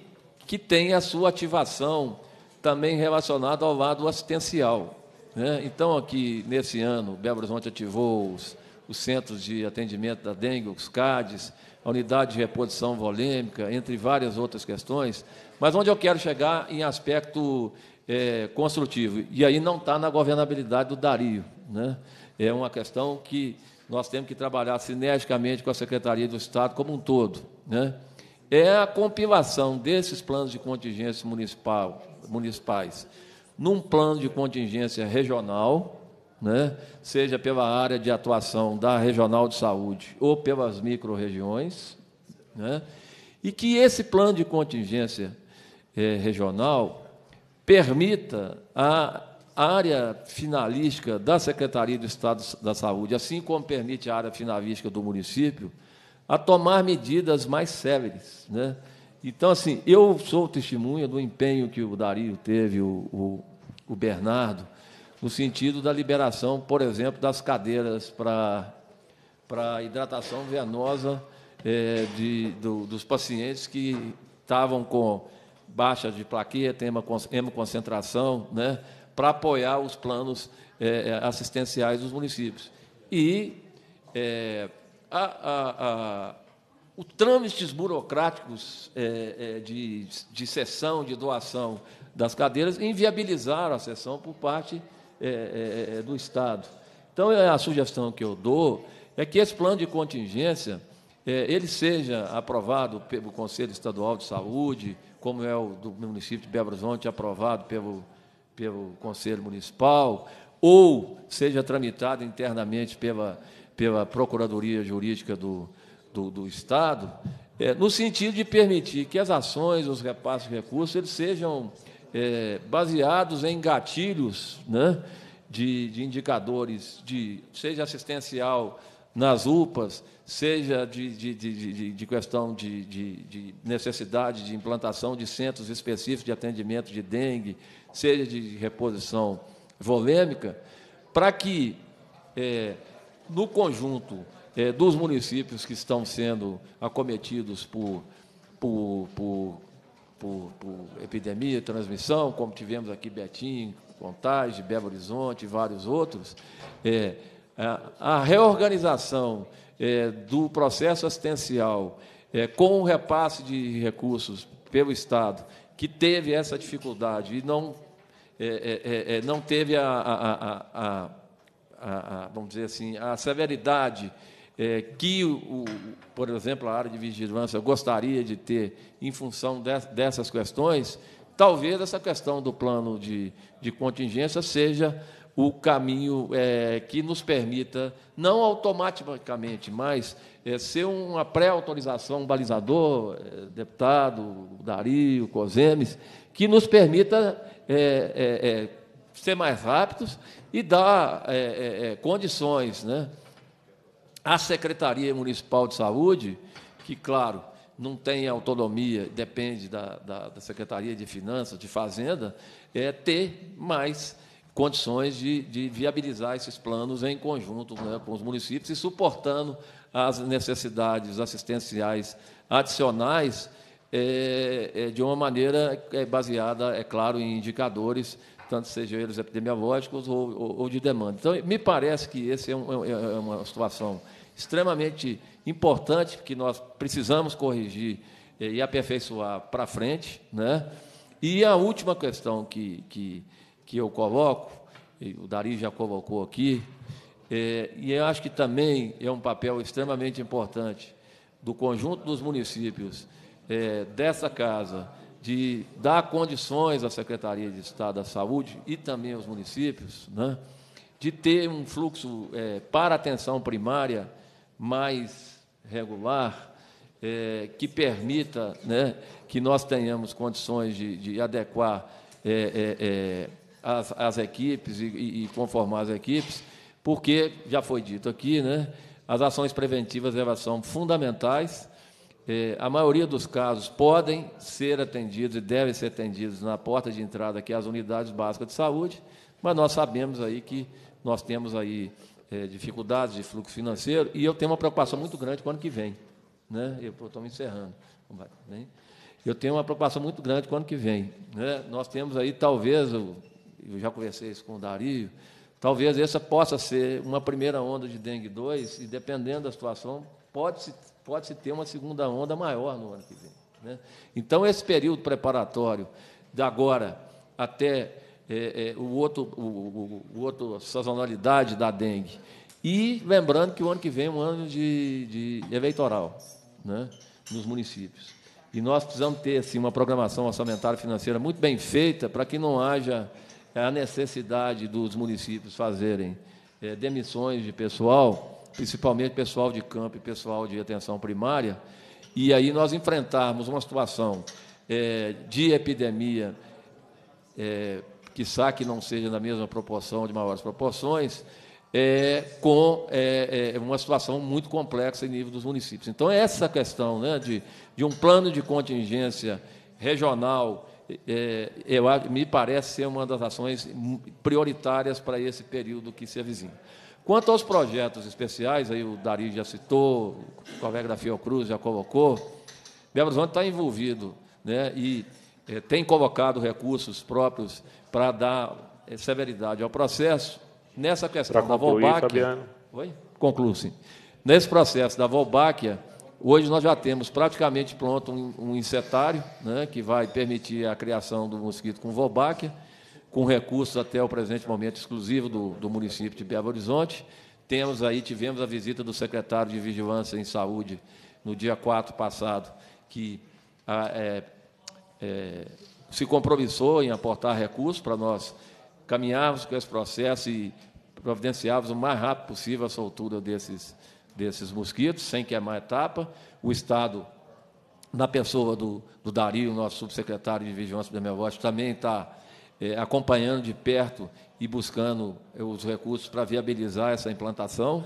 que tem a sua ativação também relacionada ao lado assistencial. Né? Então, aqui nesse ano, Belo Horizonte ativou os, os centros de atendimento da dengue, os cades, a unidade de reposição volêmica, entre várias outras questões, mas onde eu quero chegar em aspecto é, construtivo, e aí não está na governabilidade do Dario. Né? É uma questão que nós temos que trabalhar sinergicamente com a Secretaria do Estado como um todo. Né? É a compilação desses planos de contingência municipal, municipais num plano de contingência regional, né, seja pela área de atuação da regional de saúde ou pelas microrregiões, né, e que esse plano de contingência eh, regional permita a área finalística da Secretaria do Estado da Saúde, assim como permite a área finalística do município, a tomar medidas mais céleres. Né? Então, assim, eu sou testemunha do empenho que o Dario teve, o, o o Bernardo, no sentido da liberação, por exemplo, das cadeiras para para hidratação venosa é, de, do, dos pacientes que estavam com baixa de plaqueta, hemoconcentração, né, para apoiar os planos é, assistenciais dos municípios. E é, a, a, a, os trâmites burocráticos de, de cessão, de doação das cadeiras, inviabilizaram a sessão por parte é, é, é do Estado. Então, é, a sugestão que eu dou é que esse plano de contingência é, ele seja aprovado pelo Conselho Estadual de Saúde, como é o do município de Belo Horizonte, aprovado pelo, pelo Conselho Municipal, ou seja tramitado internamente pela, pela Procuradoria Jurídica do, do, do Estado, é, no sentido de permitir que as ações, os repassos de recursos, eles sejam é, baseados em gatilhos né, de, de indicadores, de, seja assistencial nas UPAs, seja de, de, de, de questão de, de, necessidade de implantação de centros específicos de atendimento de dengue, seja de reposição volêmica, para que, é, no conjunto é, dos municípios que estão sendo acometidos por, por, por por, por epidemia, transmissão, como tivemos aqui Betim, Contagem, Belo Horizonte e vários outros, é, a, a reorganização é, do processo assistencial é, com o repasse de recursos pelo Estado, que teve essa dificuldade e não, é, é, é, não teve a, a, a, vamos dizer assim, a severidade é, que, o, por exemplo, a área de vigilância gostaria de ter em função de, dessas questões, talvez essa questão do plano de, de contingência seja o caminho é, que nos permita, não automaticamente, mas é, ser uma pré-autorização, um balizador, é, deputado, Dario, Cosemes, que nos permita é, é, é, ser mais rápidos e dar condições né, a Secretaria Municipal de Saúde, que, claro, não tem autonomia, depende da, da, da Secretaria de Finanças, de Fazenda, é ter mais condições de, de viabilizar esses planos em conjunto né, com os municípios e suportando as necessidades assistenciais adicionais é, é, de uma maneira é, baseada, é claro, em indicadores, tanto sejam eles epidemiológicos ou, ou, ou, de demanda. Então, me parece que essa é, um, é, é uma situação extremamente importante que nós precisamos corrigir eh, e aperfeiçoar para frente. Né? E a última questão que, que, que eu coloco, o Dari já colocou aqui, é, e eu acho que também é um papel extremamente importante do conjunto dos municípios é, dessa casa de dar condições à Secretaria de Estado da Saúde e também aos municípios, né, de ter um fluxo é, para atenção primária mais regular, é, que permita né, que nós tenhamos condições de, de adequar é, é, é as, as, equipes e, e, conformar as equipes, porque, já foi dito aqui, né, as ações preventivas elas são fundamentais. É, a maioria dos casos podem ser atendidos e devem ser atendidos na porta de entrada, que é as unidades básicas de saúde, mas nós sabemos aí que nós temos aí é, dificuldades de fluxo financeiro, e eu tenho uma preocupação muito grande com o ano que vem. Né? Eu estou me encerrando. Eu tenho uma preocupação muito grande com o ano que vem. Né? Nós temos aí, talvez, eu, já conversei isso com o Dario, talvez essa possa ser uma primeira onda de dengue 2, e dependendo da situação, pode-se pode -se ter uma segunda onda maior no ano que vem. Né? Então, esse período preparatório, de agora até é, é, o outro, o, o, o outro sazonalidade da dengue. E lembrando que o ano que vem é um ano de, de eleitoral né, nos municípios. E nós precisamos ter assim, uma programação orçamentária financeira muito bem feita para que não haja é, a necessidade dos municípios fazerem é, demissões de pessoal, principalmente pessoal de campo e pessoal de atenção primária, e aí nós enfrentarmos uma situação é, de epidemia é, que que não seja na mesma proporção, de maiores proporções, é, com é, é, uma situação muito complexa em nível dos municípios. Então, essa questão né, de, de um plano de contingência regional, é, é, eu, me parece ser uma das ações prioritárias para esse período que se avizinha. Quanto aos projetos especiais, aí o Dari já citou, o colega da Fiocruz já colocou, Belo Horizonte está envolvido né, e é, tem colocado recursos próprios para dar é, severidade ao processo. Nessa questão concluir, da Volbáquia. Oi? Concluo, sim. Nesse processo da Volbáquia, hoje nós já temos praticamente pronto um, um insetário, né, que vai permitir a criação do mosquito com Volbáquia, com recursos até o presente momento exclusivo do, do município de Belo Horizonte. Temos aí, tivemos a visita do secretário de Vigilância em Saúde no dia 4 passado, que a, ah, é, é, se compromissou em aportar recursos para nós caminharmos com esse processo e providenciarmos o mais rápido possível a soltura desses, desses mosquitos, sem queimar etapa. O Estado, na pessoa do, do Dario, nosso subsecretário de Vigilância Epidemiológica, também está é, acompanhando de perto e buscando é, os recursos para viabilizar essa implantação,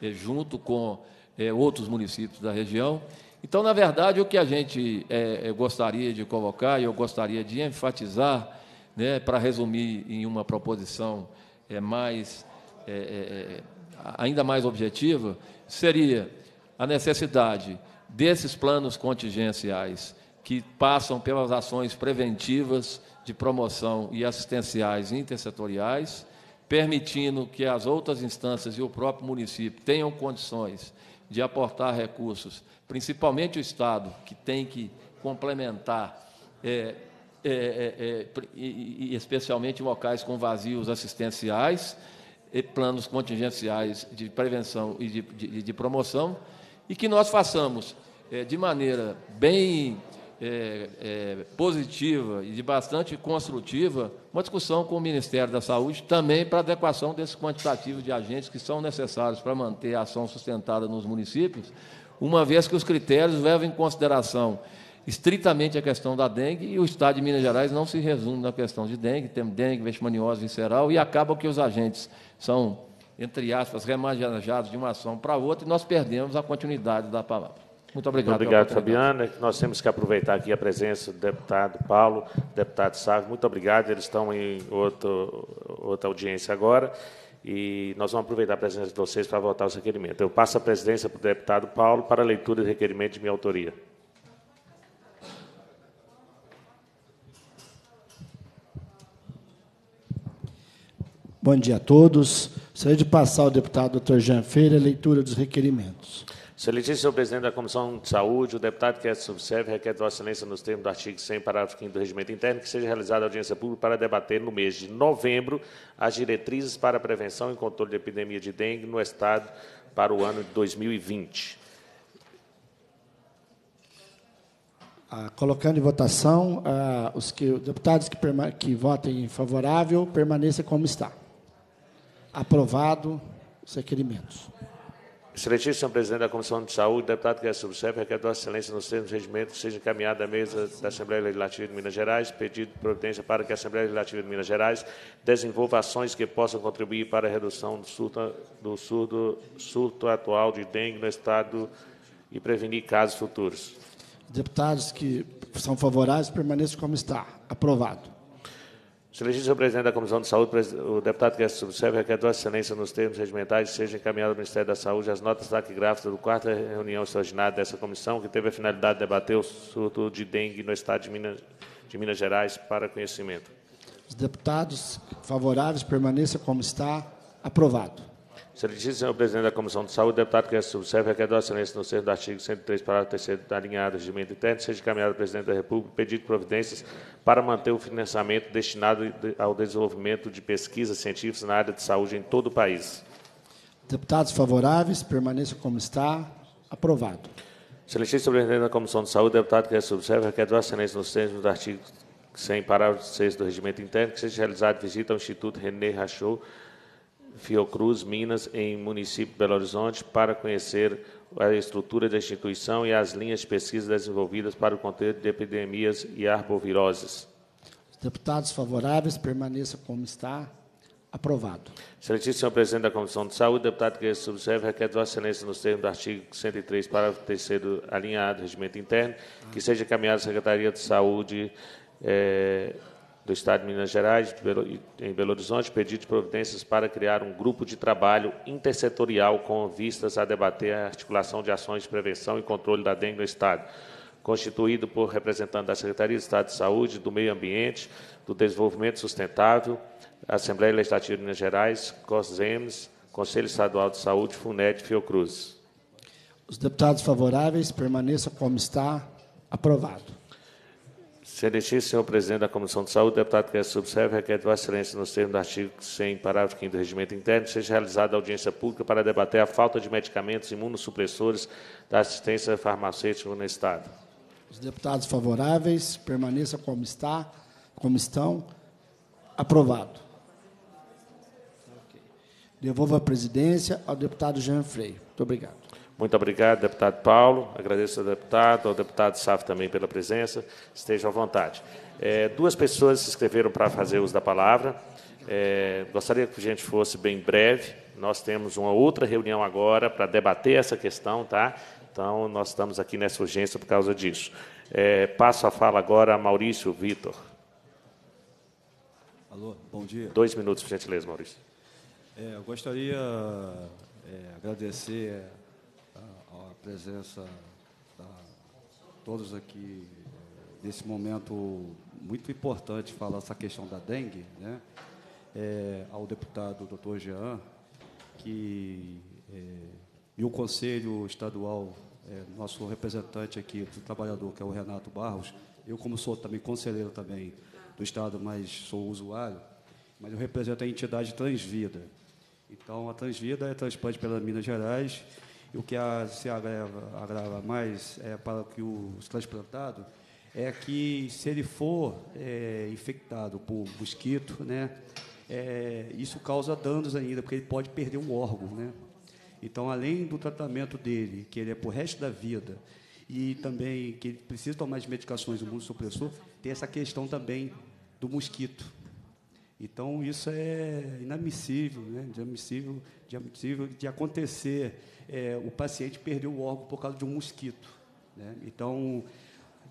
é, junto com é, outros municípios da região. Então, na verdade, o que a gente é, é, gostaria de colocar, e eu gostaria de enfatizar, né, para resumir em uma proposição é, mais, é, é, é, ainda mais objetiva, seria a necessidade desses planos contingenciais que passam pelas ações preventivas de promoção e assistenciais intersetoriais, permitindo que as outras instâncias e o próprio município tenham condições de aportar recursos, principalmente o Estado, que tem que complementar, é, é, é, é e, e, especialmente locais com vazios assistenciais, e planos contingenciais de prevenção e de, de, de promoção, e que nós façamos é, de maneira bem é, é, positiva e de bastante construtiva uma discussão com o Ministério da Saúde também para adequação desse quantitativo de agentes que são necessários para manter a ação sustentada nos municípios, uma vez que os critérios levam em consideração estritamente a questão da dengue e o Estado de Minas Gerais não se resume na questão de dengue, temos dengue, leishmaniose visceral e acaba que os agentes são, entre aspas, remanejados de uma ação para outra e nós perdemos a continuidade da palavra. Muito obrigado. Muito obrigado, Fabiana. Nós temos que aproveitar aqui a presença do deputado Paulo, deputado Sávio. Muito obrigado. Eles estão em outro, outra audiência agora. E nós vamos aproveitar a presença de vocês para votar os requerimentos. Eu passo a presidência para o deputado Paulo para a leitura de requerimento de minha autoria. Bom dia a todos. Gostaria de passar ao deputado Dr. Jean Feira a leitura dos requerimentos. Excelentíssimo presidente da Comissão de Saúde, o deputado que é subserve requer de Vossa Excelência, nos termos do artigo 100, parágrafo 5 do Regimento Interno, que seja realizada audiência pública para debater no mês de novembro as diretrizes para a prevenção e controle de epidemia de dengue no Estado para o ano de 2020. Ah, colocando em votação, ah, os, que, deputados que, que votem favorável, permaneça como está. Aprovado os requerimentos. Excelentíssimo presidente da Comissão de Saúde, deputado que é subsef, requer Vossa Excelência nos termos do regimento seja encaminhada à mesa da Assembleia Legislativa de Minas Gerais, pedido de providência para que a Assembleia Legislativa de Minas Gerais desenvolva ações que possam contribuir para a redução do surto, do surto atual de dengue no Estado e prevenir casos futuros. Deputados que são favoráveis, permaneçam como está. Aprovado. Se legisla o presidente da Comissão de Saúde, o deputado que subscreve requer a excelência nos termos regimentais seja encaminhado ao Ministério da Saúde as notas taquigráficas do quarta reunião extraordinária dessa comissão, que teve a finalidade de debater o surto de dengue no estado de Minas, de Minas Gerais, para conhecimento. Os deputados favoráveis permaneçam como está. Aprovado. Excelentíssimo senhor presidente da Comissão de Saúde, deputado que é subserve, requer da excelência no centro do artigo 103, parágrafo 3 da linha A do regimento interno, seja encaminhado ao presidente da República pedido providências para manter o financiamento destinado ao desenvolvimento de pesquisas científicas na área de saúde em todo o país. Deputados favoráveis, permaneça como está. Aprovado. Excelentíssimo presidente da Comissão de Saúde, deputado que é subserve, requer da excelência no centro do artigo 100, parágrafo 6 do regimento interno, que seja realizada visita ao Instituto René Rachou, Fiocruz, Minas, em município de Belo Horizonte, para conhecer a estrutura da instituição e as linhas de pesquisa desenvolvidas para o controle de epidemias e arboviroses. Os deputados favoráveis permaneçam como está. Aprovado. Excelentíssimo senhor presidente da Comissão de Saúde, deputado que subserve, requer Vossa Excelência, nos termos do artigo 103, parágrafo 3 alinhado do regimento interno, que seja encaminhado à Secretaria de Saúde. Eh, do Estado de Minas Gerais em Belo Horizonte pedido de providências para criar um grupo de trabalho intersetorial com vistas a debater a articulação de ações de prevenção e controle da dengue no Estado, constituído por representantes da Secretaria de Estado de Saúde, do Meio Ambiente, do Desenvolvimento Sustentável, Assembleia Legislativa de Minas Gerais, COSEMES, Conselho Estadual de Saúde, FUNED e Fiocruz. Os deputados favoráveis permaneçam como está. Aprovado. Excelentíssimo senhor presidente da Comissão de Saúde, deputado que é subserve, requer de Vossa Excelência, nos termos do artigo 100, parágrafo 5 do Regimento Interno, seja realizada audiência pública para debater a falta de medicamentos imunossupressores da assistência farmacêutica no Estado. Os deputados favoráveis, permaneça como está, como estão. Aprovado. Devolvo a presidência ao deputado Jean Freire. Muito obrigado. Muito obrigado, deputado Paulo. Agradeço ao deputado, ao deputado Saf também pela presença. Esteja à vontade. É, duas pessoas se inscreveram para fazer uso da palavra. É, gostaria que a gente fosse bem breve. Nós temos uma outra reunião agora para debater essa questão, tá? Então, nós estamos aqui nessa urgência por causa disso. É, passo a fala agora a Maurício Vitor. Alô, bom dia. Dois minutos, por gentileza, Maurício. É, eu gostaria é, agradecer presença de todos aqui eh, nesse momento muito importante falar essa questão da dengue, né? É, ao deputado doutor Jean, que é, e o Conselho Estadual, é, nosso representante aqui do trabalhador, que é o Renato Barros, eu como sou também conselheiro também do Estado, mas sou usuário, mas eu represento a entidade Transvida. Então, a Transvida é transplante pela Minas Gerais, o que a, se agrava, agrava mais é, para que os transplantados é que se ele for é, infectado por mosquito, né, é, isso causa danos ainda, porque ele pode perder um órgão, né? Então, além do tratamento dele, que ele é para o resto da vida, e também que ele precisa tomar as medicações do mundo supressor, tem essa questão também do mosquito. Então, isso é inadmissível, né? inadmissível, inadmissível de acontecer é, o paciente perder o órgão por causa de um mosquito. Né? Então,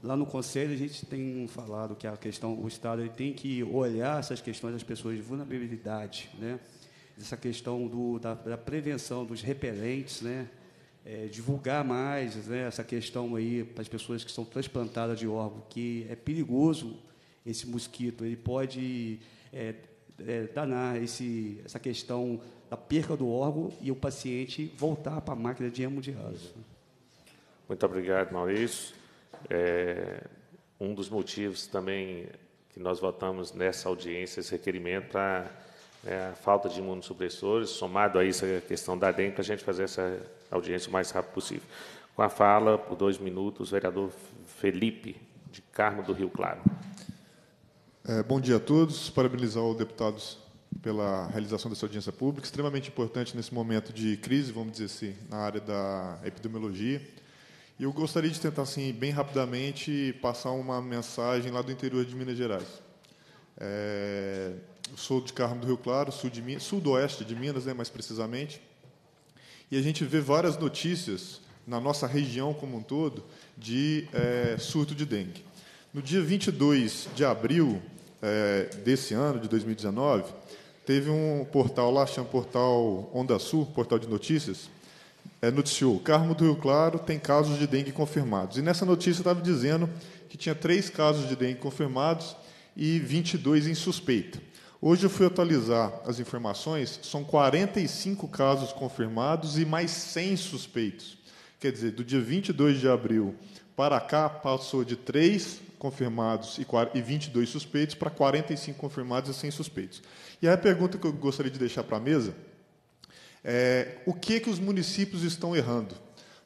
lá no Conselho, a gente tem falado que a questão, o Estado ele tem que olhar essas questões das pessoas de vulnerabilidade, né? essa questão do, da, da prevenção dos repelentes, né? É, divulgar mais né, essa questão aí para as pessoas que são transplantadas de órgão, que é perigoso esse mosquito, ele pode é, é, danar esse, essa questão da perca do órgão e o paciente voltar para a máquina de hemodiálise. Muito obrigado, Maurício. É, um dos motivos também que nós votamos nessa audiência esse requerimento para tá, é, a falta de imunossupressores, somado a isso a questão da dengue, para a gente fazer essa audiência o mais rápido possível. Com a fala, por dois minutos, o vereador Felipe de Carmo do Rio Claro. É, bom dia a todos. Parabenizar os deputados pela realização dessa audiência pública, extremamente importante nesse momento de crise, vamos dizer assim, na área da epidemiologia. E eu gostaria de tentar, assim, bem rapidamente, passar uma mensagem lá do interior de Minas Gerais. É, sou de Carmo do Rio Claro, sul de Minas, sudoeste de Minas, né, mais precisamente. E a gente vê várias notícias na nossa região como um todo de é, surto de dengue. No dia 22 de abril, é, desse ano, de 2019, teve um portal lá, chama Portal Onda Sul, portal de notícias, é, noticiou: Carmo do Rio Claro tem casos de dengue confirmados. E nessa notícia estava dizendo que tinha três casos de dengue confirmados e 22 em suspeita. Hoje eu fui atualizar as informações, são 45 casos confirmados e mais 100 suspeitos. Quer dizer, do dia 22 de abril para cá, passou de 3 confirmados e 22 suspeitos para 45 confirmados e 100 suspeitos. E aí a pergunta que eu gostaria de deixar para a mesa é o que, que os municípios estão errando?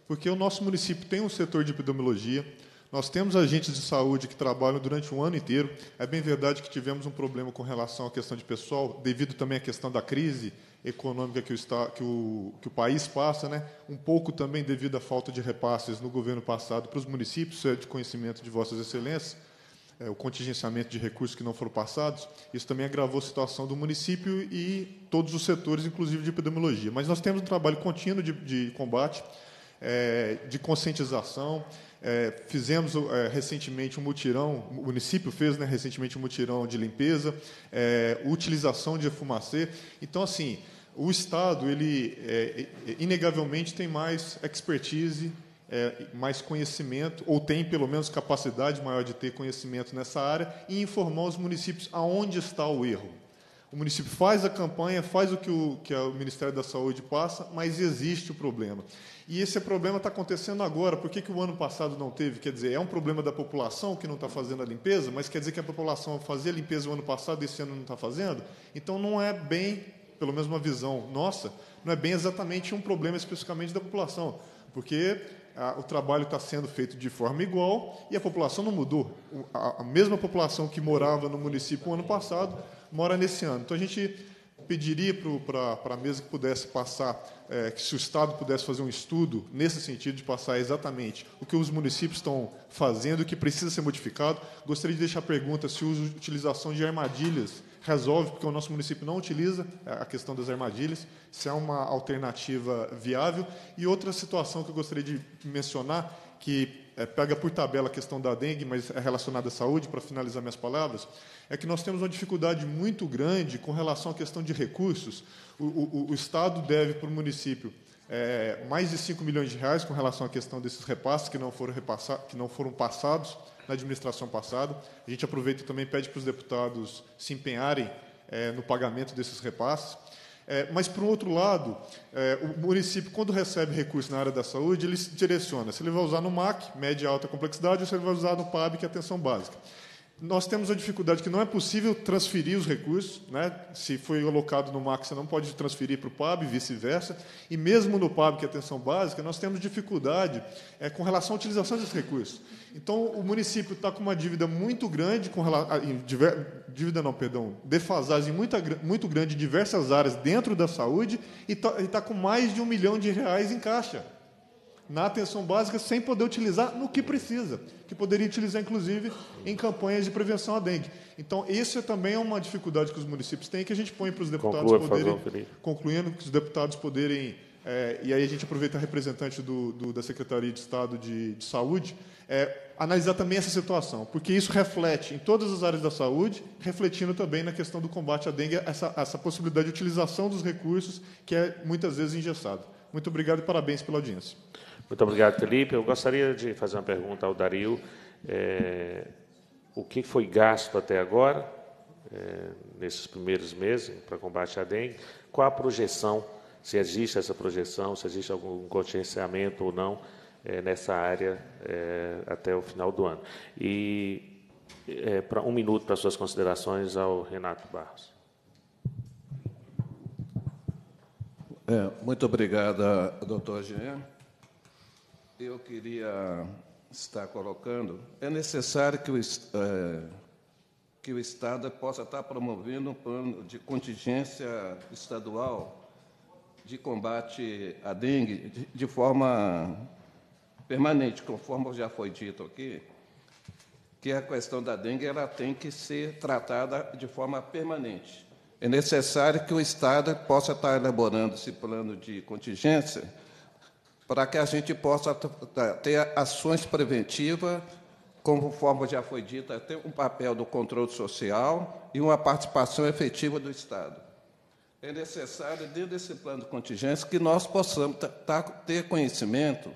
Porque o nosso município tem um setor de epidemiologia, nós temos agentes de saúde que trabalham durante um ano inteiro. É bem verdade que tivemos um problema com relação à questão de pessoal, devido também à questão da crise econômica que o, está, que o, que o país passa, né? um pouco também devido à falta de repasses no governo passado para os municípios, é de conhecimento de Vossas Excelências, é, o contingenciamento de recursos que não foram passados, isso também agravou a situação do município e todos os setores, inclusive de epidemiologia. Mas nós temos um trabalho contínuo de, de combate, é, de conscientização. É, fizemos é, recentemente um mutirão, o município fez né, recentemente um mutirão de limpeza, é, utilização de fumacê. Então, assim, o Estado, ele é, é, inegavelmente tem mais expertise, é, mais conhecimento, ou tem pelo menos capacidade maior de ter conhecimento nessa área e informar os municípios aonde está o erro. O município faz a campanha, faz o que o, que o Ministério da Saúde passa, mas existe o problema. E esse problema está acontecendo agora. Por que, que o ano passado não teve? Quer dizer, é um problema da população que não está fazendo a limpeza, mas quer dizer que a população fazia a limpeza o ano passado e esse ano não está fazendo? Então não é bem pelo menos uma visão nossa, não é bem exatamente um problema especificamente da população, porque a, ah, o trabalho está sendo feito de forma igual e a população não mudou. A, a mesma população que morava no município o ano passado mora nesse ano. Então a gente pediria para a mesa que pudesse passar, é, que se o Estado pudesse fazer um estudo nesse sentido, de passar exatamente o que os municípios estão fazendo, o que precisa ser modificado. Gostaria de deixar a pergunta se a utilização de armadilhas resolve, porque o nosso município não utiliza é, a questão das armadilhas, se é uma alternativa viável. E outra situação que eu gostaria de mencionar, que é, pega por tabela a questão da dengue, mas é relacionada à saúde, para finalizar minhas palavras, é que nós temos uma dificuldade muito grande com relação à questão de recursos. O, o, o Estado deve para o município é, mais de 5 milhões de reais com relação à questão desses repasses que não foram, repassar, que não foram passados na administração passada. A gente aproveita e também pede para os deputados se empenharem é, no pagamento desses repasses. É, mas, por um outro lado, é, o município, quando recebe recursos na área da saúde, ele se direciona se ele vai usar no MAC, média e alta complexidade, ou se ele vai usar no PAB, que é atenção básica nós temos a dificuldade que não é possível transferir os recursos, né? se foi alocado no MAC, você não pode transferir para o PAB e vice-versa, e mesmo no PAB, que é atenção básica, nós temos dificuldade é, com relação à utilização desses recursos. Então, o município está com uma dívida muito grande, com relação, ah, dívida não, perdão, defasagem muito, muito grande em diversas áreas dentro da saúde, e está tá com mais de um milhão de reais em caixa na atenção básica sem poder utilizar no que precisa, que poderia utilizar inclusive em campanhas de prevenção à dengue. Então, isso é também é uma dificuldade que os municípios têm que a gente põe para os deputados Conclua, poderem, favor, concluindo que os deputados poderem é, e aí a gente aproveita a representante do, do, da Secretaria de Estado de, de Saúde, é, analisar também essa situação, porque isso reflete em todas as áreas da saúde, refletindo também na questão do combate à dengue, essa, essa possibilidade de utilização dos recursos, que é muitas vezes engessado. Muito obrigado e parabéns pela audiência. Muito obrigado, Felipe. Eu gostaria de fazer uma pergunta ao Dario. É, o que foi gasto até agora, é, nesses primeiros meses, para combate à dengue? Qual a projeção, se existe essa projeção, se existe algum contingenciamento ou não é, nessa área é, até o final do ano? E é, para um minuto para suas considerações ao Renato Barros. É, muito obrigado, doutor Jean que eu queria estar colocando, é necessário que o, é, que o Estado possa estar promovendo um plano de contingência estadual de combate à dengue de, de forma permanente, conforme já foi dito aqui, que a questão da dengue ela tem que ser tratada de forma permanente. É necessário que o Estado possa estar elaborando esse plano de contingência para que a gente possa ter ações preventivas, conforme já foi dito, ter um papel do controle social e uma participação efetiva do Estado. É necessário, dentro desse plano de contingência, que nós possamos tá, ter conhecimento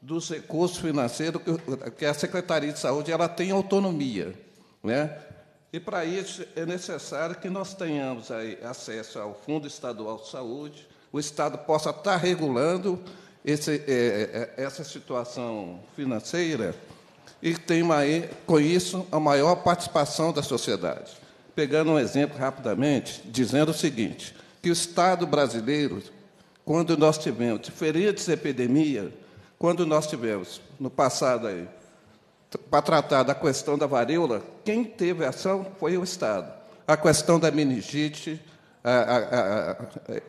dos recursos financeiros que a Secretaria de Saúde ela tem autonomia. Né? E, para isso, é necessário que nós tenhamos acesso ao Fundo Estadual de Saúde, o Estado possa estar tá regulando esse, é, é, é, essa situação financeira e tem com isso a maior participação da sociedade. Pegando um exemplo rapidamente, dizendo o seguinte: que o Estado brasileiro, quando nós tivemos diferentes epidemias, quando nós tivemos no passado aí para tratar da questão da varíola, quem teve ação foi o Estado. A questão da meningite, a, a, a,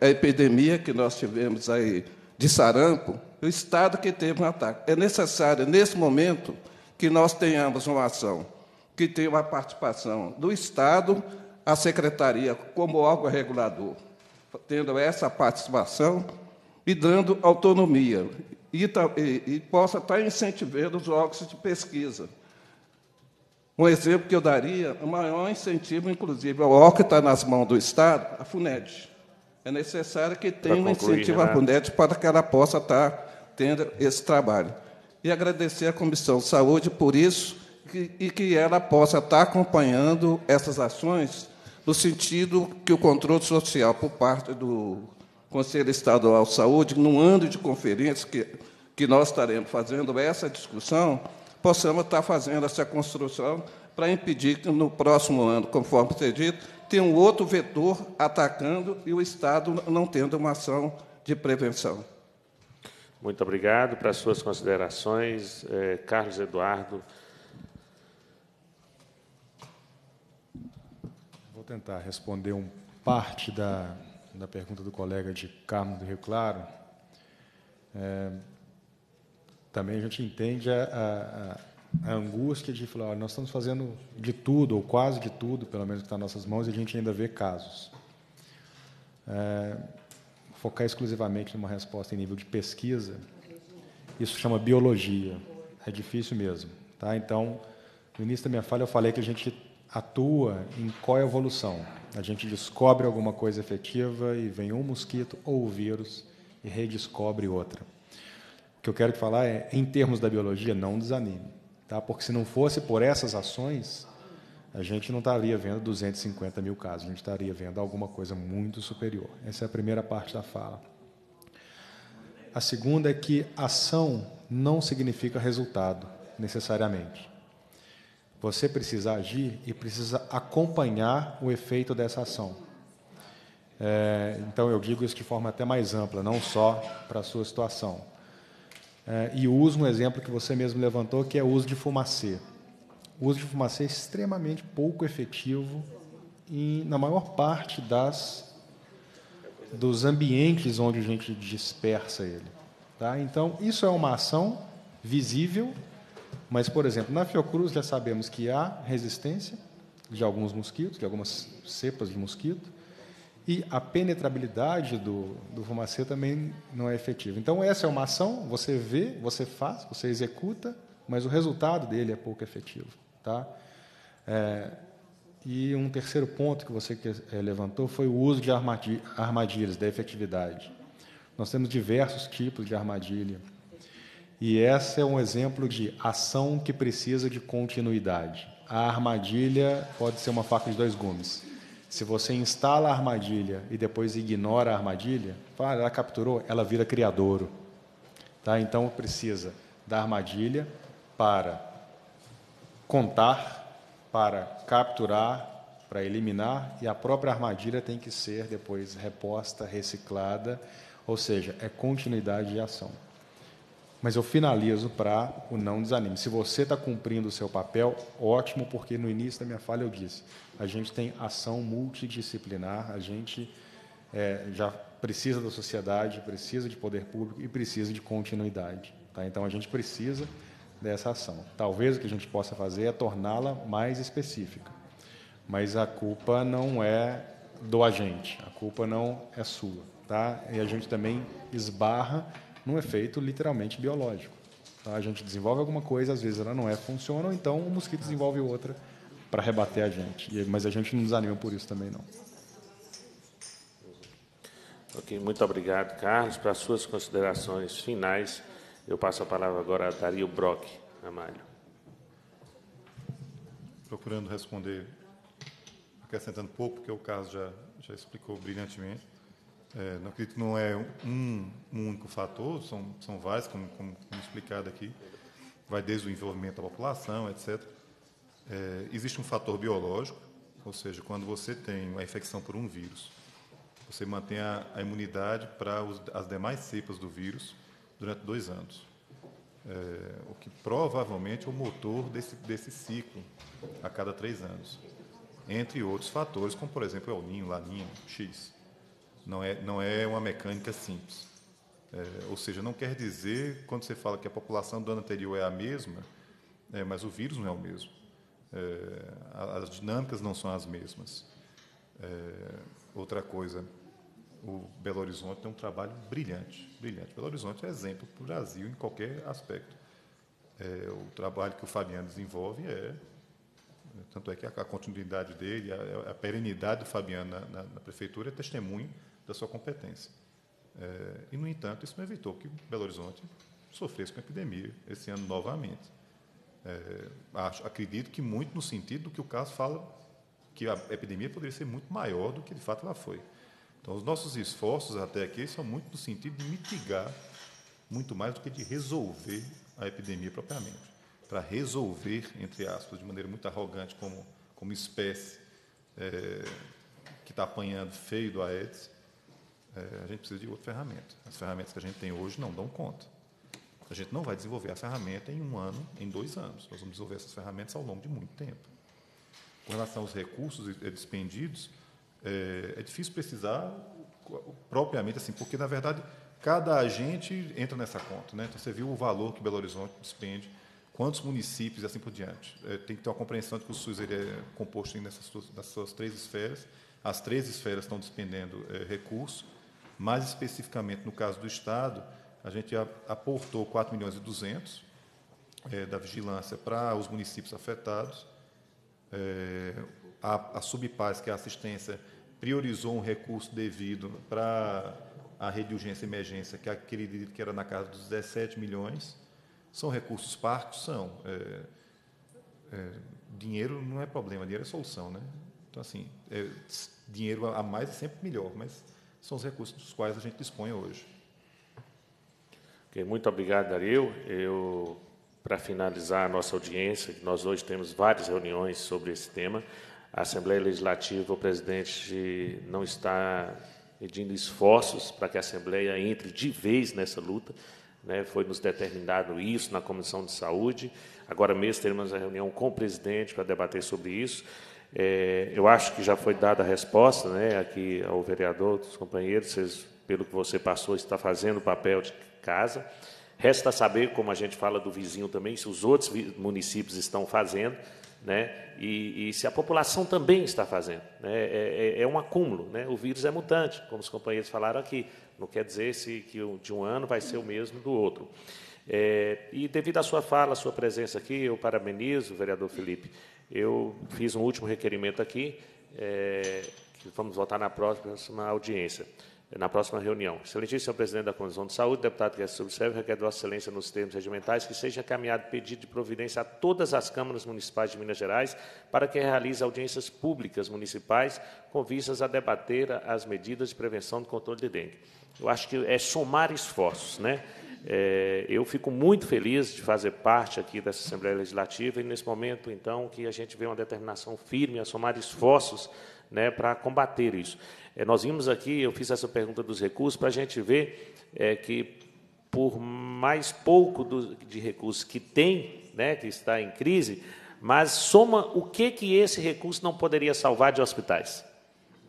a epidemia que nós tivemos aí de sarampo, o Estado que teve um ataque. É necessário, nesse momento, que nós tenhamos uma ação que tenha uma participação do Estado, a Secretaria como órgão regulador, tendo essa participação e dando autonomia, e, e, e possa estar incentivando os órgãos de pesquisa. Um exemplo que eu daria, o maior incentivo, inclusive, ao órgão que está nas mãos do Estado, a FUNED. É necessário que tenha concluir, um incentivo né? à CUNED para que ela possa estar tendo esse trabalho. E agradecer à Comissão Saúde por isso e que ela possa estar acompanhando essas ações no sentido que o controle social por parte do Conselho Estadual de Saúde, no ano de conferência que, que nós estaremos fazendo essa discussão, possamos estar fazendo essa construção para impedir que no próximo ano, conforme você dito, tem um outro vetor atacando e o Estado não tendo uma ação de prevenção. Muito obrigado. Para suas considerações, eh, Carlos Eduardo. Vou tentar responder um parte da, da pergunta do colega de Carmo do Rio Claro. É, também a gente entende a, a a angústia de falar, nós estamos fazendo de tudo, ou quase de tudo, pelo menos que está nas nossas mãos, e a gente ainda vê casos. É, focar exclusivamente numa resposta em nível de pesquisa, isso chama biologia. É difícil mesmo. Tá? Então, no início da minha fala, eu falei que a gente atua em coevolução. A gente descobre alguma coisa efetiva e vem um mosquito ou um vírus e redescobre outra. O que eu quero te falar é, em termos da biologia, não desanime. Tá? Porque se não fosse por essas ações, a gente não estaria vendo 250 mil casos, a gente estaria vendo alguma coisa muito superior. Essa é a primeira parte da fala. A segunda é que ação não significa resultado, necessariamente. Você precisa agir e precisa acompanhar o efeito dessa ação. É, então, eu digo isso de forma até mais ampla, não só para a sua situação. É, e uso um exemplo que você mesmo levantou, que é o uso de fumacê. O uso de fumacê é extremamente pouco efetivo na maior parte das, dos ambientes onde a gente dispersa ele. Tá? Então, isso é uma ação visível, mas, por exemplo, na Fiocruz já sabemos que há resistência de alguns mosquitos, de algumas cepas de mosquito, e a penetrabilidade do, do fumacê também não é efetiva. Então, essa é uma ação, você vê, você faz, você executa, mas o resultado dele é pouco efetivo. Tá? É, e um terceiro ponto que você é, levantou foi o uso de armadilhas, da efetividade. Nós temos diversos tipos de armadilha. E essa é um exemplo de ação que precisa de continuidade. A armadilha pode ser uma faca de dois gumes. Se você instala a armadilha e depois ignora a armadilha, fala, ela capturou, ela vira criadouro. Tá? Então precisa da armadilha para contar, para capturar, para eliminar, e a própria armadilha tem que ser depois reposta, reciclada, ou seja, é continuidade de ação. Mas eu finalizo para o não desanime. Se você está cumprindo o seu papel, ótimo, porque no início da minha fala eu disse: a gente tem ação multidisciplinar, a gente é, já precisa da sociedade, precisa de poder público e precisa de continuidade. Tá? Então, a gente precisa dessa ação. Talvez o que a gente possa fazer é torná-la mais específica, mas a culpa não é do agente, a culpa não é sua. Tá? E a gente também esbarra num efeito literalmente biológico. Tá? A gente desenvolve alguma coisa, às vezes ela não é, funciona, ou então o mosquito desenvolve outra para rebater a gente. Mas a gente não desanima por isso também, não. Ok, muito obrigado, Carlos. Para as suas considerações finais, eu passo a palavra agora a Dario Brock Amalho. Procurando responder, acrescentando pouco, porque o caso já, já explicou brilhantemente. É, não acredito que não é um, um, único fator, são, são vários, como, como, como explicado aqui. Vai desde o envolvimento da população, etc. É, existe um fator biológico, ou seja, quando você tem a infecção por um vírus, você mantém a, a imunidade para os, as demais cepas do vírus durante dois anos. É, o que provavelmente é o motor desse, desse ciclo a cada três anos. Entre outros fatores, como por exemplo é o Ninho, Laninho, X. Não é, não é uma mecânica simples. É, ou seja, não quer dizer, quando você fala que a população do ano anterior é a mesma, é, mas o vírus não é o mesmo. Eh, as dinâmicas não são as mesmas. Eh, outra coisa, o Belo Horizonte tem um trabalho brilhante, brilhante. Belo Horizonte é exemplo para o Brasil em qualquer aspecto. Eh, o trabalho que o Fabiano desenvolve é né, tanto é que a, continuidade dele, a, a perenidade do Fabiano na, na, na, prefeitura é testemunho da sua competência. É, e, no entanto, isso não evitou que Belo Horizonte sofresse com a epidemia esse ano novamente. É, acho, acredito que muito no sentido do que o caso fala, que a epidemia poderia ser muito maior do que de fato ela foi. Então, os nossos esforços até aqui são muito no sentido de mitigar, muito mais do que de resolver a epidemia propriamente. Para resolver, entre aspas, de maneira muito arrogante, como, como espécie é, que está apanhando feio do Aedes, é, a gente precisa de outra ferramenta. As ferramentas que a gente tem hoje não dão conta. A gente não vai desenvolver a ferramenta em um ano, em dois anos. Nós vamos desenvolver essas ferramentas ao longo de muito tempo. Com relação aos recursos eh, dispendidos, é, eh, é difícil precisar propriamente assim, porque, na verdade, cada agente entra nessa conta. Né? Então, você viu o valor que Belo Horizonte despende, quantos municípios e assim por diante. É, tem que ter uma compreensão de que o SUS ele é composto nessas suas, nas suas três esferas. As três esferas estão despendendo é, recursos, mais especificamente no caso do Estado, a gente aportou 4 milhões e 200 é, da vigilância para os municípios afetados. É, a, a Subpaz, que é a assistência, priorizou um recurso devido para a rede de urgência e emergência, que é que era na casa dos 17 milhões. São recursos parcos? São. É, é, dinheiro não é problema, dinheiro é solução. Né? Então, assim, é, dinheiro a mais é sempre melhor, mas são os recursos dos quais a gente dispõe hoje. Okay, muito obrigado, Ariel. Eu, para finalizar a nossa audiência, nós hoje temos várias reuniões sobre esse tema. A Assembleia Legislativa, o presidente não está pedindo esforços para que a Assembleia entre de vez nessa luta. Né? Foi nos determinado isso na Comissão de Saúde. Agora mesmo teremos a reunião com o presidente para debater sobre isso. É, eu acho que já foi dada a resposta né, aqui ao vereador, aos companheiros, vocês pelo que você passou, está fazendo o papel de casa. Resta saber, como a gente fala do vizinho também, se os outros municípios estão fazendo, né? E, e se a população também está fazendo. Né? É, é, é, um acúmulo, né? O vírus é mutante, como os companheiros falaram aqui. Não quer dizer se que de um ano vai ser o mesmo do outro. É, e devido à sua fala, à sua presença aqui, eu parabenizo, o vereador Felipe. Eu fiz um último requerimento aqui, é, que vamos votar na próxima audiência na próxima reunião. Excelentíssimo presidente da Comissão de Saúde, deputado que é subserve, requer de Vossa Excelência, nos termos regimentais, que seja encaminhado pedido de providência a todas as câmaras municipais de Minas Gerais para que realize audiências públicas municipais com vistas a debater as medidas de prevenção do controle de dengue. Eu acho que é somar esforços, né? É, eu fico muito feliz de fazer parte aqui dessa Assembleia Legislativa e, nesse momento, então, que a gente vê uma determinação firme a somar esforços né, para combater isso. É, nós vimos aqui, eu fiz essa pergunta dos recursos para a gente ver é, que por mais pouco do, de recursos que tem, né, que está em crise, mas soma o que que esse recurso não poderia salvar de hospitais.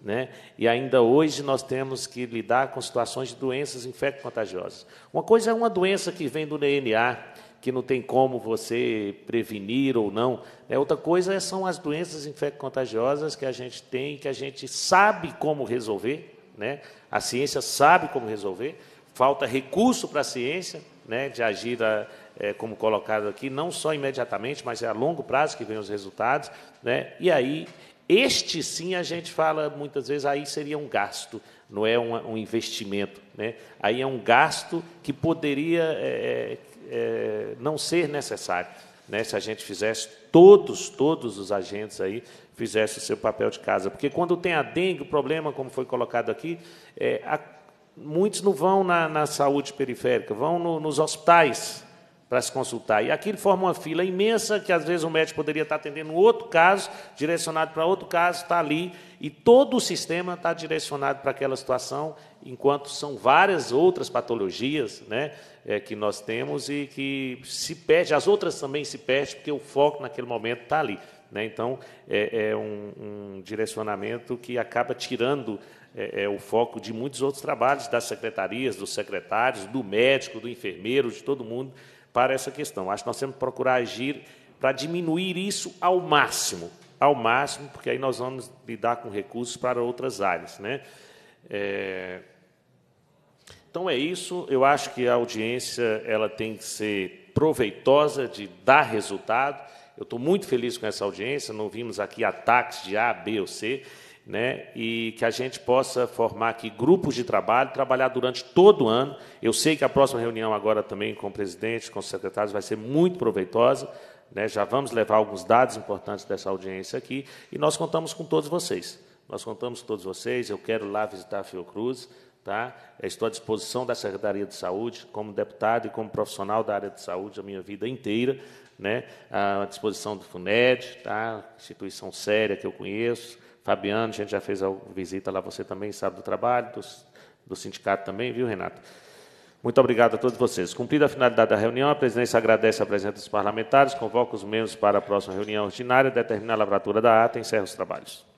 Né? E ainda hoje nós temos que lidar com situações de doenças infecto-contagiosas. Uma coisa é uma doença que vem do DNA, que não tem como você prevenir ou não. é Outra coisa é, são as doenças infecto-contagiosas que a gente tem, que a gente sabe como resolver, né? a ciência sabe como resolver, falta recurso para a ciência né? de agir, a, eh, é, eh, como colocado aqui, não só imediatamente, mas é a longo prazo que vem os resultados. Né? E aí, este sim a gente fala muitas vezes, aí seria um gasto, não é um, um investimento. Né? Aí é um gasto que poderia, é, é, não ser necessário, né, se a gente fizesse, todos, todos os agentes aí fizessem o seu papel de casa. Porque quando tem a dengue, o problema, como foi colocado aqui, é, a, muitos não vão na, na saúde periférica, vão no, nos hospitais para se consultar. E aquilo forma uma fila imensa que às vezes um médico poderia estar atendendo outro caso, direcionado para outro caso, está ali e todo o sistema está direcionado para aquela situação, enquanto são várias outras patologias, né, é, que nós temos e que se perde, as outras também se perde, porque o foco naquele momento está ali. Né? Então, é, é um, um, direcionamento que acaba tirando é, é, o foco de muitos outros trabalhos, das secretarias, dos secretários, do médico, do enfermeiro, de todo mundo, para essa questão. Acho que nós temos que procurar agir para diminuir isso ao máximo, ao máximo, porque aí nós vamos lidar com recursos para outras áreas. Né? É, então é isso. Eu acho que a audiência ela tem que ser proveitosa, de dar resultado. Eu estou muito feliz com essa audiência. Não vimos aqui ataques de A, B ou C, né? E que a gente possa formar aqui grupos de trabalho, trabalhar durante todo o ano. Eu sei que a próxima reunião agora também com o presidente, com os secretários, vai ser muito proveitosa. Né? Já vamos levar alguns dados importantes dessa audiência aqui e nós contamos com todos vocês. Nós contamos com todos vocês. Eu quero lá visitar a Fiocruz Tá? Estou à disposição da Secretaria de Saúde, como deputado e como profissional da área de saúde, a minha vida inteira, né? à disposição do FUNED, tá? instituição séria que eu conheço. Fabiano, a gente já fez a visita lá, você também sabe do trabalho, do, do sindicato também, viu, Renato? Muito obrigado a todos vocês. Cumprida a finalidade da reunião, a presidência agradece a presença dos parlamentares, convoca os membros para a próxima reunião ordinária, determina a lavratura da ata e encerra os trabalhos.